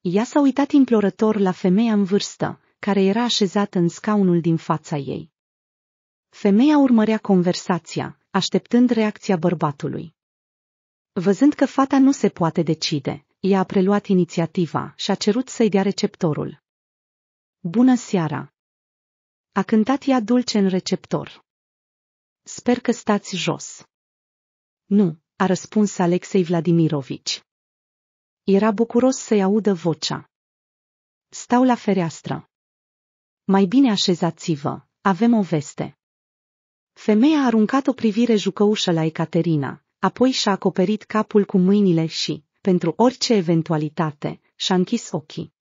Ea s-a uitat implorător la femeia în vârstă, care era așezată în scaunul din fața ei. Femeia urmărea conversația, așteptând reacția bărbatului. Văzând că fata nu se poate decide, ea a preluat inițiativa și a cerut să-i dea receptorul. Bună seara! A cântat ea dulce în receptor. Sper că stați jos. Nu, a răspuns Alexei Vladimirovici. Era bucuros să-i audă vocea. Stau la fereastră. Mai bine așezați-vă, avem o veste. Femeia a aruncat o privire jucăușă la Ecaterina, Apoi și-a acoperit capul cu mâinile și, pentru orice eventualitate, și-a închis ochii.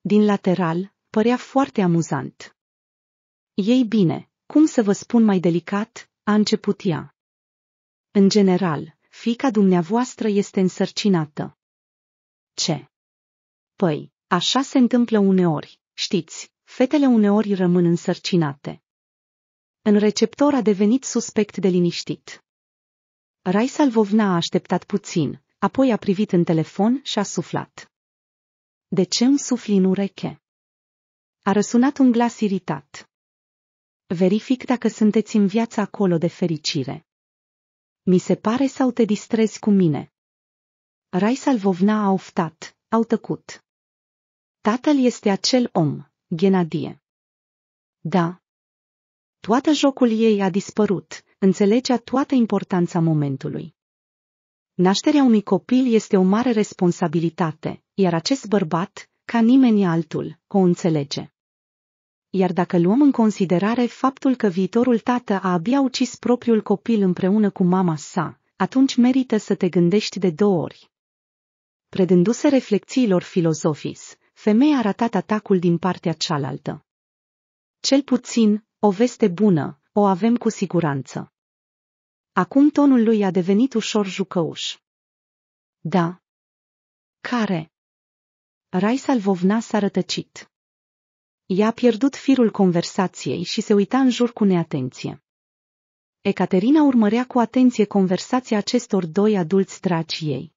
Din lateral, părea foarte amuzant. Ei bine, cum să vă spun mai delicat, a început ea. În general, fica dumneavoastră este însărcinată. Ce? Păi, așa se întâmplă uneori, știți, fetele uneori rămân însărcinate. În receptor a devenit suspect de liniștit. Raisalvovna a așteptat puțin, apoi a privit în telefon și a suflat. De ce îmi sufli în ureche? A răsunat un glas iritat. Verific dacă sunteți în viața acolo de fericire. Mi se pare sau te distrezi cu mine? Raisalvovna a oftat, au tăcut. Tatăl este acel om, Ghenadie. Da. Toată jocul ei a dispărut, înțelegea toată importanța momentului. Nașterea unui copil este o mare responsabilitate, iar acest bărbat, ca nimeni altul, o înțelege. Iar dacă luăm în considerare faptul că viitorul tată a abia ucis propriul copil împreună cu mama sa, atunci merită să te gândești de două ori. Predându-se reflecțiilor filozofis, femeia a ratat atacul din partea cealaltă. Cel puțin, o veste bună, o avem cu siguranță. Acum tonul lui a devenit ușor jucăuș. Da. Care? Rai Salvovna s-a rătăcit. Ea a pierdut firul conversației și se uita în jur cu neatenție. Ecaterina urmărea cu atenție conversația acestor doi adulți dragi ei.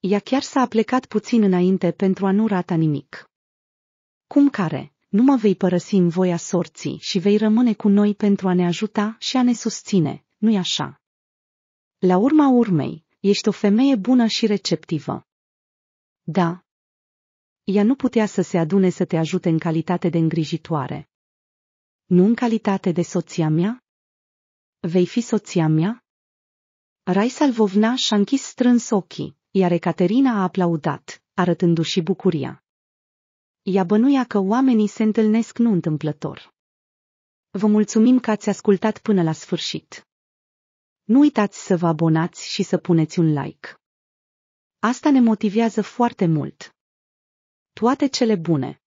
Ea chiar s-a aplecat puțin înainte pentru a nu rata nimic. Cum care? nu mă vei părăsi în voia sorții și vei rămâne cu noi pentru a ne ajuta și a ne susține, nu-i așa? La urma urmei, ești o femeie bună și receptivă. Da. Ea nu putea să se adune să te ajute în calitate de îngrijitoare. Nu în calitate de soția mea? Vei fi soția mea? Raisalvovna și-a închis strâns ochii, iar Ecaterina a aplaudat, arătându-și bucuria ea bănuia că oamenii se întâlnesc nu întâmplător. Vă mulțumim că ați ascultat până la sfârșit. Nu uitați să vă abonați și să puneți un like. Asta ne motivează foarte mult. Toate cele bune!